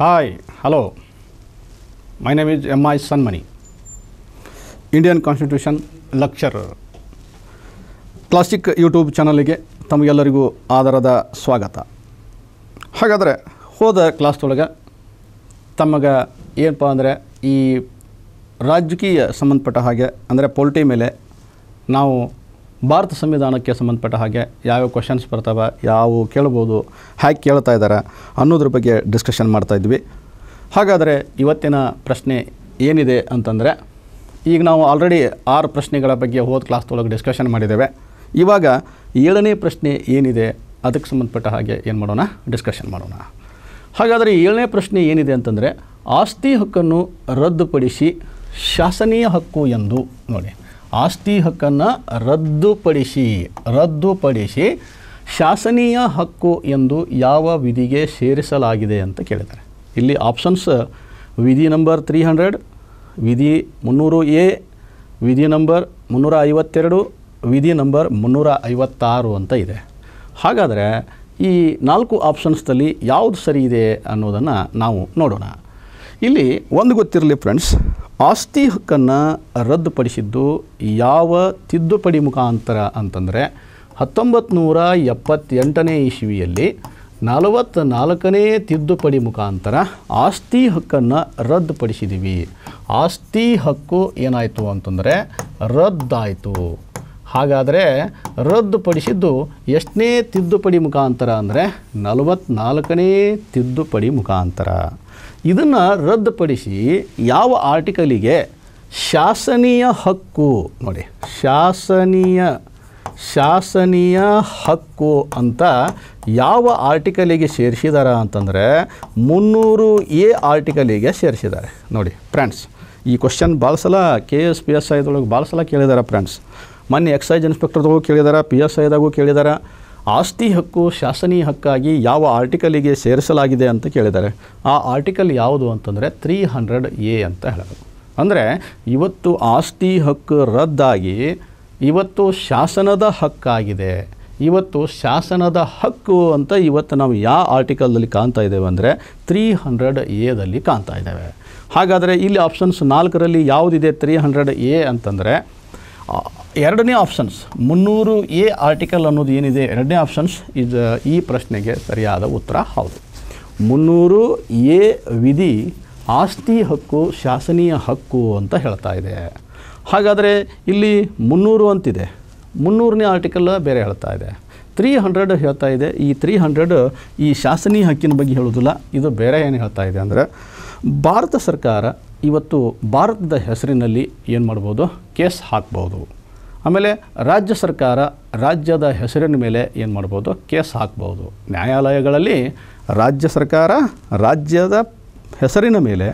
Hi hello my My name is M.I. Sanmani, Indian constitution lecture classic YouTube ಚಾನಲಿಗೆ ತಮಗೆಲ್ಲರಿಗೂ ಆಧಾರದ ಸ್ವಾಗತ ಹಾಗಾದರೆ ಹೋದ ಕ್ಲಾಸ್ದೊಳಗೆ ತಮಗೆ ಏನಪ್ಪ ಅಂದರೆ ಈ ರಾಜಕೀಯ ಸಂಬಂಧಪಟ್ಟ ಹಾಗೆ ಅಂದರೆ ಪೊಲಿಟಿ ಮೇಲೆ ನಾವು ಭಾರತ ಸಂವಿಧಾನಕ್ಕೆ ಸಂಬಂಧಪಟ್ಟ ಹಾಗೆ ಯಾವ್ಯಾವ ಕ್ವಶನ್ಸ್ ಬರ್ತವೆ ಯಾವ ಕೇಳ್ಬೋದು ಹ್ಯಾಕ್ ಕೇಳ್ತಾ ಇದ್ದಾರೆ ಅನ್ನೋದ್ರ ಬಗ್ಗೆ ಡಿಸ್ಕಷನ್ ಮಾಡ್ತಾಯಿದ್ವಿ ಹಾಗಾದರೆ ಇವತ್ತಿನ ಪ್ರಶ್ನೆ ಏನಿದೆ ಅಂತಂದರೆ ಈಗ ನಾವು ಆಲ್ರೆಡಿ ಆರು ಪ್ರಶ್ನೆಗಳ ಬಗ್ಗೆ ಹೋದ ಕ್ಲಾಸ್ ತೊಳಗೆ ಡಿಸ್ಕಷನ್ ಮಾಡಿದ್ದೇವೆ ಇವಾಗ ಏಳನೇ ಪ್ರಶ್ನೆ ಏನಿದೆ ಅದಕ್ಕೆ ಸಂಬಂಧಪಟ್ಟ ಹಾಗೆ ಏನು ಮಾಡೋಣ ಡಿಸ್ಕಷನ್ ಮಾಡೋಣ ಹಾಗಾದರೆ ಏಳನೇ ಪ್ರಶ್ನೆ ಏನಿದೆ ಅಂತಂದರೆ ಆಸ್ತಿ ಹಕ್ಕನ್ನು ರದ್ದುಪಡಿಸಿ ಶಾಸನೀಯ ಹಕ್ಕು ಎಂದು ನೋಡಿ ಆಸ್ತಿ ಹಕ್ಕನ್ನು ರದ್ದುಪಡಿಸಿ ರದ್ದುಪಡಿಸಿ ಶಾಸನೀಯ ಹಕ್ಕು ಎಂದು ಯಾವ ವಿಧಿಗೆ ಸೇರಿಸಲಾಗಿದೆ ಅಂತ ಕೇಳಿದ್ದಾರೆ ಇಲ್ಲಿ ಆಪ್ಷನ್ಸ್ ವಿಧಿ ನಂಬರ್ ತ್ರೀ ಹಂಡ್ರೆಡ್ ವಿಧಿ ಮುನ್ನೂರು ಎ ವಿಧಿ ನಂಬರ್ ಮುನ್ನೂರ ಐವತ್ತೆರಡು ವಿಧಿ ನಂಬರ್ ಮುನ್ನೂರ ಐವತ್ತಾರು ಅಂತ ಇದೆ ಹಾಗಾದರೆ ಈ ನಾಲ್ಕು ಆಪ್ಷನ್ಸ್ದಲ್ಲಿ ಯಾವುದು ಸರಿ ಇದೆ ಅನ್ನೋದನ್ನು ನಾವು ನೋಡೋಣ ಇಲ್ಲಿ ಒಂದು ಗೊತ್ತಿರಲಿ ಫ್ರೆಂಡ್ಸ್ ಆಸ್ತಿ ಹಕ್ಕನ್ನು ರದ್ದುಪಡಿಸಿದ್ದು ಯಾವ ತಿದ್ದುಪಡಿ ಮುಖಾಂತರ ಅಂತಂದರೆ ಹತ್ತೊಂಬತ್ತು ನೂರ ಎಪ್ಪತ್ತೆಂಟನೇ ಇಸವಿಯಲ್ಲಿ ನಲವತ್ತ ನಾಲ್ಕನೇ ತಿದ್ದುಪಡಿ ಮುಖಾಂತರ ಆಸ್ತಿ ಹಕ್ಕನ್ನು ರದ್ದುಪಡಿಸಿದ್ದೀವಿ ಆಸ್ತಿ ಹಕ್ಕು ಏನಾಯಿತು ಅಂತಂದರೆ ರದ್ದಾಯಿತು ಹಾಗಾದರೆ ರದ್ದುಪಡಿಸಿದ್ದು ಎಷ್ಟನೇ ತಿದ್ದುಪಡಿ ಮುಖಾಂತರ ಅಂದರೆ ನಲವತ್ತ್ನಾಲ್ಕನೇ ತಿದ್ದುಪಡಿ ಮುಖಾಂತರ ಇದನ್ನು ರದ್ದುಪಡಿಸಿ ಯಾವ ಆರ್ಟಿಕಲಿಗೆ ಶಾಸನೀಯ ಹಕ್ಕು ನೋಡಿ ಶಾಸನೀಯ ಶಾಸನೀಯ ಹಕ್ಕು ಅಂತ ಯಾವ ಆರ್ಟಿಕಲಿಗೆ ಸೇರಿಸಿದ್ದಾರೆ ಅಂತಂದರೆ ಮುನ್ನೂರು ಎ ಆರ್ಟಿಕಲಿಗೆ ಸೇರಿಸಿದ್ದಾರೆ ನೋಡಿ ಫ್ರೆಂಡ್ಸ್ ಈ ಕ್ವಶನ್ ಭಾಳ ಸಲ ಕೆ ಎಸ್ ಪಿ ಎಸ್ ಐದೊಳಗೆ ಭಾಳ ಸಲ ಕೇಳಿದ್ದಾರೆ ಫ್ರೆಂಡ್ಸ್ ಮೊನ್ನೆ ಎಕ್ಸೈಜ್ ಇನ್ಸ್ಪೆಕ್ಟರ್ದೊಳಗೂ ಕೇಳಿದ್ದಾರೆ ಪಿ ಎಸ್ ಐದಾಗೂ ಕೇಳಿದ್ದಾರೆ ಆಸ್ತಿ ಹಕ್ಕು ಶಾಸನೀಯ ಹಕ್ಕಾಗಿ ಯಾವ ಆರ್ಟಿಕಲಿಗೆ ಸೇರಿಸಲಾಗಿದೆ ಅಂತ ಕೇಳಿದ್ದಾರೆ ಆ ಆರ್ಟಿಕಲ್ ಯಾವುದು ಅಂತಂದರೆ ತ್ರೀ ಹಂಡ್ರೆಡ್ ಎ ಅಂತ ಹೇಳೋದು ಅಂದರೆ ಇವತ್ತು ಆಸ್ತಿ ಹಕ್ಕು ರದ್ದಾಗಿ ಇವತ್ತು ಶಾಸನದ ಹಕ್ಕಾಗಿದೆ ಇವತ್ತು ಶಾಸನದ ಹಕ್ಕು ಅಂತ ಇವತ್ತು ನಾವು ಯಾವ ಆರ್ಟಿಕಲ್ದಲ್ಲಿ ಕಾಣ್ತಾ ಇದ್ದೇವೆ ಅಂದರೆ ತ್ರೀ ಹಂಡ್ರೆಡ್ ಎದಲ್ಲಿ ಕಾಣ್ತಾ ಇದ್ದೇವೆ ಹಾಗಾದರೆ ಇಲ್ಲಿ ಆಪ್ಷನ್ಸ್ ನಾಲ್ಕರಲ್ಲಿ ಯಾವುದಿದೆ ತ್ರೀ ಹಂಡ್ರೆಡ್ ಎ ಅಂತಂದರೆ ಎರಡನೇ ಆಪ್ಷನ್ಸ್ ಮುನ್ನೂರು ಎ ಆರ್ಟಿಕಲ್ ಅನ್ನೋದು ಏನಿದೆ ಎರಡನೇ ಆಪ್ಷನ್ಸ್ ಇದು ಈ ಪ್ರಶ್ನೆಗೆ ಸರಿಯಾದ ಉತ್ತರ ಹೌದು ಮುನ್ನೂರು ಎ ವಿಧಿ ಆಸ್ತಿ ಹಕ್ಕು ಶಾಸನೀಯ ಹಕ್ಕು ಅಂತ ಹೇಳ್ತಾ ಇದೆ ಹಾಗಾದರೆ ಇಲ್ಲಿ ಮುನ್ನೂರು ಅಂತಿದೆ ಮುನ್ನೂರನೇ ಆರ್ಟಿಕಲ್ ಬೇರೆ ಹೇಳ್ತಾ ಇದೆ ತ್ರೀ ಹಂಡ್ರೆಡ್ ಹೇಳ್ತಾ ಇದೆ ಈ ತ್ರೀ ಹಂಡ್ರೆಡ್ ಈ ಶಾಸನೀಯ ಹಕ್ಕಿನ ಬಗ್ಗೆ ಹೇಳೋದಿಲ್ಲ ಇದು ಬೇರೆ ಏನು ಹೇಳ್ತಾ ಇದೆ ಅಂದರೆ ಭಾರತ ಸರ್ಕಾರ ಇವತ್ತು ಭಾರತದ ಹೆಸರಿನಲ್ಲಿ ಏನು ಮಾಡ್ಬೋದು ಕೇಸ್ ಹಾಕ್ಬೋದು ಆಮೇಲೆ ರಾಜ್ಯ ಸರ್ಕಾರ ರಾಜ್ಯದ ಹೆಸರಿನ ಮೇಲೆ ಏನು ಮಾಡ್ಬೋದು ಕೇಸ್ ಹಾಕ್ಬೋದು ನ್ಯಾಯಾಲಯಗಳಲ್ಲಿ ರಾಜ್ಯ ಸರ್ಕಾರ ರಾಜ್ಯದ ಹೆಸರಿನ ಮೇಲೆ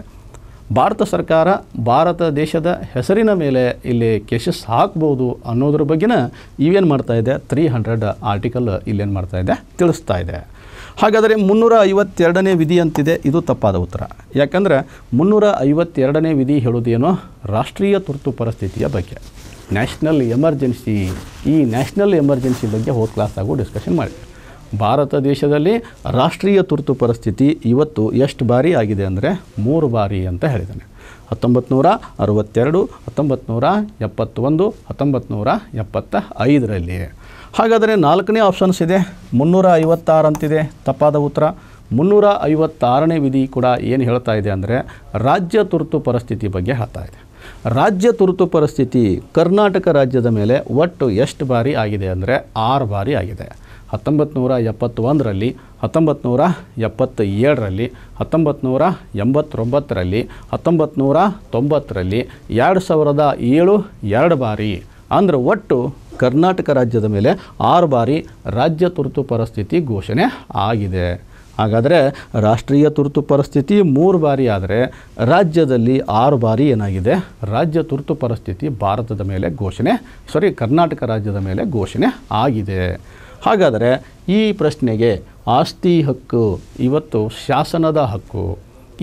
ಭಾರತ ಸರ್ಕಾರ ಭಾರತ ದೇಶದ ಹೆಸರಿನ ಮೇಲೆ ಇಲ್ಲಿ ಕೇಸಸ್ ಹಾಕ್ಬೋದು ಅನ್ನೋದ್ರ ಬಗ್ಗೆನ ಇವೇನು ಮಾಡ್ತಾಯಿದೆ ತ್ರೀ ಹಂಡ್ರೆಡ್ ಆರ್ಟಿಕಲ್ ಇಲ್ಲೇನು ಮಾಡ್ತಾಯಿದೆ ತಿಳಿಸ್ತಾ ಇದೆ ಹಾಗಾದರೆ ಮುನ್ನೂರ ಐವತ್ತೆರಡನೇ ವಿಧಿ ಅಂತಿದೆ ಇದು ತಪ್ಪಾದ ಉತ್ತರ ಯಾಕಂದರೆ ಮುನ್ನೂರ ಐವತ್ತೆರಡನೇ ವಿಧಿ ಹೇಳೋದೇನೋ ರಾಷ್ಟ್ರೀಯ ತುರ್ತು ಪರಿಸ್ಥಿತಿಯ ಬಗ್ಗೆ ನ್ಯಾಷನಲ್ ಎಮರ್ಜೆನ್ಸಿ ಈ ನ್ಯಾಷನಲ್ ಎಮರ್ಜೆನ್ಸಿ ಬಗ್ಗೆ ಹೋದ ಕ್ಲಾಸಾಗೂ ಡಿಸ್ಕಷನ್ ಮಾಡಿ ಭಾರತ ದೇಶದಲ್ಲಿ ರಾಷ್ಟ್ರೀಯ ತುರ್ತು ಪರಿಸ್ಥಿತಿ ಇವತ್ತು ಎಷ್ಟು ಬಾರಿ ಆಗಿದೆ ಅಂದರೆ ಮೂರು ಬಾರಿ ಅಂತ ಹೇಳಿದ್ದಾನೆ ಹತ್ತೊಂಬತ್ತು ನೂರ ಅರವತ್ತೆರಡು ಹತ್ತೊಂಬತ್ತು ನೂರ ಎಪ್ಪತ್ತೊಂದು ಹತ್ತೊಂಬತ್ತು ನೂರ ಎಪ್ಪತ್ತ ಐದರಲ್ಲಿ ಹಾಗಾದರೆ ನಾಲ್ಕನೇ ಆಪ್ಷನ್ಸ್ ಇದೆ ಮುನ್ನೂರ ಐವತ್ತಾರು ಅಂತಿದೆ ತಪ್ಪಾದ ಉತ್ತರ ಮುನ್ನೂರ ಐವತ್ತಾರನೇ ವಿಧಿ ಕೂಡ ಏನು ಹೇಳ್ತಾ ಇದೆ ಅಂದರೆ ರಾಜ್ಯ ತುರ್ತು ಪರಿಸ್ಥಿತಿ ಬಗ್ಗೆ ಹೇಳ್ತಾ ಇದೆ ರಾಜ್ಯ ತುರ್ತು ಪರಿಸ್ಥಿತಿ ಕರ್ನಾಟಕ ರಾಜ್ಯದ ಮೇಲೆ ಒಟ್ಟು ಎಷ್ಟು ಬಾರಿ ಆಗಿದೆ ಅಂದರೆ ಆರು ಬಾರಿ ಆಗಿದೆ ಹತ್ತೊಂಬತ್ತು ನೂರ ಎಪ್ಪತ್ತೊಂದರಲ್ಲಿ ಹತ್ತೊಂಬತ್ತು ನೂರ ಎಪ್ಪತ್ತ ಏಳರಲ್ಲಿ ಹತ್ತೊಂಬತ್ತು ನೂರ ಎಂಬತ್ತೊಂಬತ್ತರಲ್ಲಿ ಹತ್ತೊಂಬತ್ತು ನೂರ ತೊಂಬತ್ತರಲ್ಲಿ ಎರಡು ಸಾವಿರದ ಏಳು ಎರಡು ಬಾರಿ ಅಂದರೆ ಒಟ್ಟು ಕರ್ನಾಟಕ ರಾಜ್ಯದ ಮೇಲೆ ಆರು ಬಾರಿ ರಾಜ್ಯ ತುರ್ತು ಪರಿಸ್ಥಿತಿ ಘೋಷಣೆ ಆಗಿದೆ ಹಾಗಾದರೆ ರಾಷ್ಟ್ರೀಯ ತುರ್ತು ಪರಿಸ್ಥಿತಿ ಮೂರು ಬಾರಿ ಆದರೆ ರಾಜ್ಯದಲ್ಲಿ ಆರು ಬಾರಿ ಏನಾಗಿದೆ ರಾಜ್ಯ ತುರ್ತು ಪರಿಸ್ಥಿತಿ ಭಾರತದ ಮೇಲೆ ಘೋಷಣೆ ಸಾರಿ ಕರ್ನಾಟಕ ರಾಜ್ಯದ ಮೇಲೆ ಘೋಷಣೆ ಆಗಿದೆ ಹಾಗಾದರೆ ಈ ಪ್ರಶ್ನೆಗೆ ಆಸ್ತಿ ಹಕ್ಕು ಇವತ್ತು ಶಾಸನದ ಹಕ್ಕು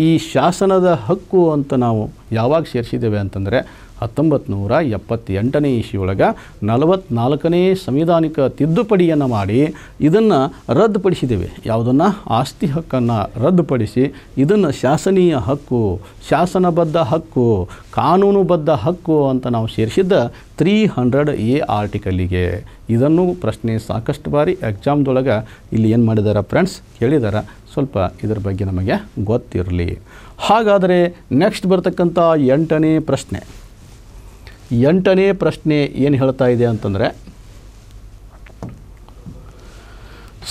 ಈ ಶಾಸನದ ಹಕ್ಕು ಅಂತ ನಾವು ಯಾವಾಗ ಸೇರಿಸಿದ್ದೇವೆ ಅಂತಂದರೆ ಹತ್ತೊಂಬತ್ತು ನೂರ ಎಪ್ಪತ್ತೆಂಟನೇ ಇಶಿಯೊಳಗೆ ನಲವತ್ತ್ನಾಲ್ಕನೇ ಸಂವಿಧಾನಿಕ ತಿದ್ದುಪಡಿಯನ್ನು ಮಾಡಿ ಇದನ್ನು ರದ್ದುಪಡಿಸಿದ್ದೇವೆ ಯಾವುದನ್ನು ಆಸ್ತಿ ಹಕ್ಕನ್ನು ರದ್ದುಪಡಿಸಿ ಇದನ್ನು ಶಾಸನೀಯ ಹಕ್ಕು ಶಾಸನಬದ್ಧ ಹಕ್ಕು ಕಾನೂನುಬದ್ಧ ಹಕ್ಕು ಅಂತ ನಾವು ಸೇರಿಸಿದ್ದ ತ್ರೀ ಹಂಡ್ರೆಡ್ ಎ ಆರ್ಟಿಕಲ್ಲಿಗೆ ಇದನ್ನು ಪ್ರಶ್ನೆ ಸಾಕಷ್ಟು ಬಾರಿ ಎಕ್ಸಾಮ್ದೊಳಗೆ ಇಲ್ಲಿ ಏನು ಮಾಡಿದಾರೆ ಫ್ರೆಂಡ್ಸ್ ಹೇಳಿದಾರ ಸ್ವಲ್ಪ ಇದರ ಬಗ್ಗೆ ನಮಗೆ ಗೊತ್ತಿರಲಿ ಹಾಗಾದರೆ ನೆಕ್ಸ್ಟ್ ಬರ್ತಕ್ಕಂಥ ಎಂಟನೇ ಪ್ರಶ್ನೆ ಎಂಟನೇ ಪ್ರಶ್ನೆ ಏನು ಹೇಳ್ತಾ ಇದೆ ಅಂತಂದರೆ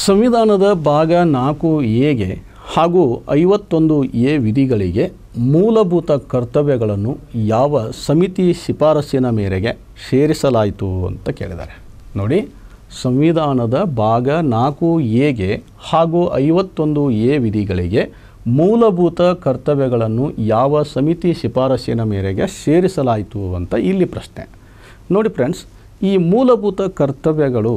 ಸಂವಿಧಾನದ ಭಾಗ ನಾಲ್ಕು ಎಗೆ ಹಾಗೂ ಐವತ್ತೊಂದು ಎ ವಿಧಿಗಳಿಗೆ ಮೂಲಭೂತ ಕರ್ತವ್ಯಗಳನ್ನು ಯಾವ ಸಮಿತಿ ಶಿಫಾರಸ್ಸಿನ ಮೇರೆಗೆ ಸೇರಿಸಲಾಯಿತು ಅಂತ ಕೇಳಿದ್ದಾರೆ ನೋಡಿ ಸಂವಿಧಾನದ ಭಾಗ ನಾಲ್ಕು ಎಗೆ ಹಾಗೂ ಐವತ್ತೊಂದು ಎ ವಿಧಿಗಳಿಗೆ ಮೂಲಭೂತ ಕರ್ತವ್ಯಗಳನ್ನು ಯಾವ ಸಮಿತಿ ಶಿಫಾರಸಿನ ಮೇರೆಗೆ ಸೇರಿಸಲಾಯಿತು ಅಂತ ಇಲ್ಲಿ ಪ್ರಶ್ನೆ ನೋಡಿ ಫ್ರೆಂಡ್ಸ್ ಈ ಮೂಲಭೂತ ಕರ್ತವ್ಯಗಳು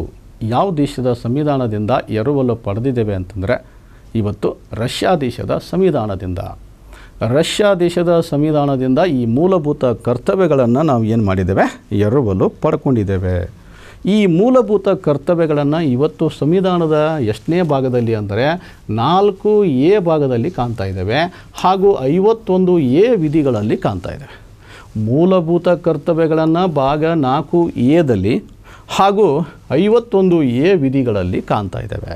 ಯಾವ ದೇಶದ ಸಂವಿಧಾನದಿಂದ ಎರವಲು ಪಡೆದಿದ್ದೇವೆ ಅಂತಂದರೆ ಇವತ್ತು ರಷ್ಯಾ ದೇಶದ ಸಂವಿಧಾನದಿಂದ ರಷ್ಯಾ ದೇಶದ ಸಂವಿಧಾನದಿಂದ ಈ ಮೂಲಭೂತ ಕರ್ತವ್ಯಗಳನ್ನು ನಾವು ಏನು ಮಾಡಿದ್ದೇವೆ ಎರವಲು ಪಡ್ಕೊಂಡಿದ್ದೇವೆ ಈ ಮೂಲಭೂತ ಕರ್ತವ್ಯಗಳನ್ನು ಇವತ್ತು ಸಂವಿಧಾನದ ಎಷ್ಟನೇ ಭಾಗದಲ್ಲಿ ಅಂದರೆ ನಾಲ್ಕು ಎ ಭಾಗದಲ್ಲಿ ಕಾಣ್ತಾ ಇದ್ದಾವೆ ಹಾಗೂ ಐವತ್ತೊಂದು ಎ ವಿಧಿಗಳಲ್ಲಿ ಕಾಣ್ತಾ ಇದ್ದಾವೆ ಮೂಲಭೂತ ಕರ್ತವ್ಯಗಳನ್ನು ಭಾಗ ನಾಲ್ಕು ಎದಲ್ಲಿ ಹಾಗೂ ಐವತ್ತೊಂದು ಎ ವಿಧಿಗಳಲ್ಲಿ ಕಾಣ್ತಾ ಇದ್ದಾವೆ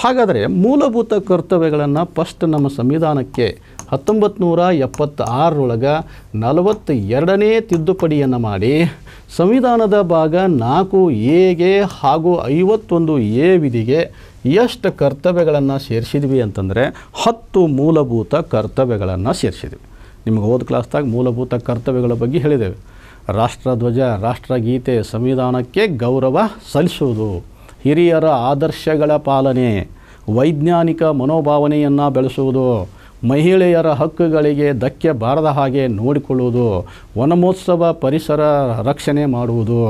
ಹಾಗಾದರೆ ಮೂಲಭೂತ ಕರ್ತವ್ಯಗಳನ್ನು ಫಸ್ಟ್ ನಮ್ಮ ಸಂವಿಧಾನಕ್ಕೆ ಹತ್ತೊಂಬತ್ತು ನೂರ ಎಪ್ಪತ್ತಾರರೊಳಗೆ ನಲವತ್ತ ಎರಡನೇ ತಿದ್ದುಪಡಿಯನ್ನು ಮಾಡಿ ಸಂವಿಧಾನದ ಭಾಗ ನಾಲ್ಕು ಎಗೆ ಹಾಗೂ ಐವತ್ತೊಂದು ಎ ವಿಧಿಗೆ ಎಷ್ಟು ಕರ್ತವ್ಯಗಳನ್ನು ಸೇರಿಸಿದ್ವಿ ಅಂತಂದರೆ ಹತ್ತು ಮೂಲಭೂತ ಕರ್ತವ್ಯಗಳನ್ನು ಸೇರಿಸಿದ್ವಿ ನಿಮಗೆ ಹೋದ ಕ್ಲಾಸ್ದಾಗ ಮೂಲಭೂತ ಕರ್ತವ್ಯಗಳ ಬಗ್ಗೆ ಹೇಳಿದ್ದೇವೆ ರಾಷ್ಟ್ರಧ್ವಜ ರಾಷ್ಟ್ರಗೀತೆ ಸಂವಿಧಾನಕ್ಕೆ ಗೌರವ ಸಲ್ಲಿಸುವುದು ಹಿರಿಯರ ಆದರ್ಶಗಳ ಪಾಲನೆ ವೈಜ್ಞಾನಿಕ ಮನೋಭಾವನೆಯನ್ನು ಬೆಳೆಸುವುದು ಮಹಿಳೆಯರ ಹಕ್ಕುಗಳಿಗೆ ಧಕ್ಕೆ ಬಾರದ ಹಾಗೆ ನೋಡಿಕೊಳ್ಳುವುದು ವನಮೋತ್ಸವ ಪರಿಸರ ರಕ್ಷಣೆ ಮಾಡುವುದು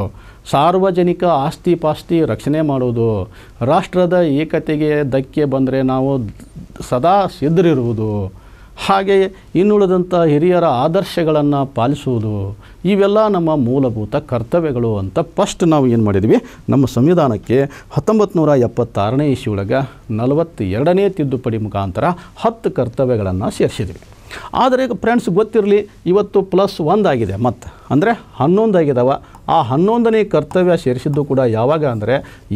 ಸಾರ್ವಜನಿಕ ಆಸ್ತಿ ಪಾಸ್ತಿ ರಕ್ಷಣೆ ಮಾಡುವುದು ರಾಷ್ಟ್ರದ ಏಕತೆಗೆ ಧಕ್ಕೆ ಬಂದರೆ ನಾವು ಸದಾ ಸಿದ್ಧರಿರುವುದು ಹಾಗೆಯೇ ಇನ್ನುಳಿದಂಥ ಹಿರಿಯರ ಆದರ್ಶಗಳನ್ನು ಪಾಲಿಸುವುದು ಇವೆಲ್ಲ ನಮ್ಮ ಮೂಲಭೂತ ಕರ್ತವ್ಯಗಳು ಅಂತ ಫಸ್ಟ್ ನಾವು ಏನು ಮಾಡಿದ್ವಿ ನಮ್ಮ ಸಂವಿಧಾನಕ್ಕೆ ಹತ್ತೊಂಬತ್ತು ನೂರ ಎಪ್ಪತ್ತಾರನೇ ಇಶ್ಯೊಳಗೆ ನಲವತ್ತೆರಡನೇ ತಿದ್ದುಪಡಿ ಮುಖಾಂತರ ಹತ್ತು ಕರ್ತವ್ಯಗಳನ್ನು ಸೇರಿಸಿದ್ವಿ ಆದರೆ ಈಗ ಫ್ರೆಂಡ್ಸ್ ಗೊತ್ತಿರಲಿ ಇವತ್ತು ಪ್ಲಸ್ ಒಂದಾಗಿದೆ ಮತ್ತು ಅಂದರೆ ಹನ್ನೊಂದು ಆಗಿದಾವ ಆ ಹನ್ನೊಂದನೇ ಕರ್ತವ್ಯ ಸೇರಿಸಿದ್ದು ಕೂಡ ಯಾವಾಗ ಅಂದರೆ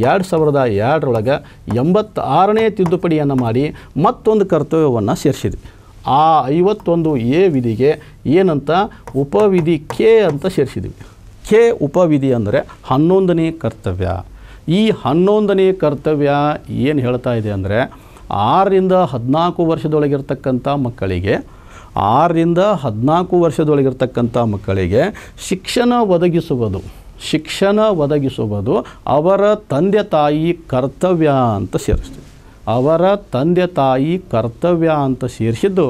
ಎರಡು ಸಾವಿರದ ಎರಡರೊಳಗೆ ಎಂಬತ್ತಾರನೇ ತಿದ್ದುಪಡಿಯನ್ನು ಮಾಡಿ ಮತ್ತೊಂದು ಕರ್ತವ್ಯವನ್ನು ಸೇರಿಸಿದ್ವಿ ಆ ಐವತ್ತೊಂದು ಎ ವಿಧಿಗೆ ಏನಂತ ಉಪವಿಧಿ ಕೆ ಅಂತ ಸೇರಿಸಿದ್ವಿ ಕೆ ಉಪವಿಧಿ ಅಂದರೆ ಹನ್ನೊಂದನೇ ಕರ್ತವ್ಯ ಈ ಹನ್ನೊಂದನೇ ಕರ್ತವ್ಯ ಏನು ಹೇಳ್ತಾ ಇದೆ ಅಂದರೆ ಆರರಿಂದ ಹದಿನಾಲ್ಕು ವರ್ಷದೊಳಗಿರ್ತಕ್ಕಂಥ ಮಕ್ಕಳಿಗೆ ಆರರಿಂದ ಹದಿನಾಲ್ಕು ವರ್ಷದೊಳಗಿರ್ತಕ್ಕಂಥ ಮಕ್ಕಳಿಗೆ ಶಿಕ್ಷಣ ಒದಗಿಸುವುದು ಶಿಕ್ಷಣ ಒದಗಿಸುವುದು ಅವರ ತಂದೆ ತಾಯಿ ಕರ್ತವ್ಯ ಅಂತ ಸೇರಿಸ್ತೀವಿ ಅವರ ತಂದೆ ತಾಯಿ ಕರ್ತವ್ಯ ಅಂತ ಸೇರಿಸಿದ್ದು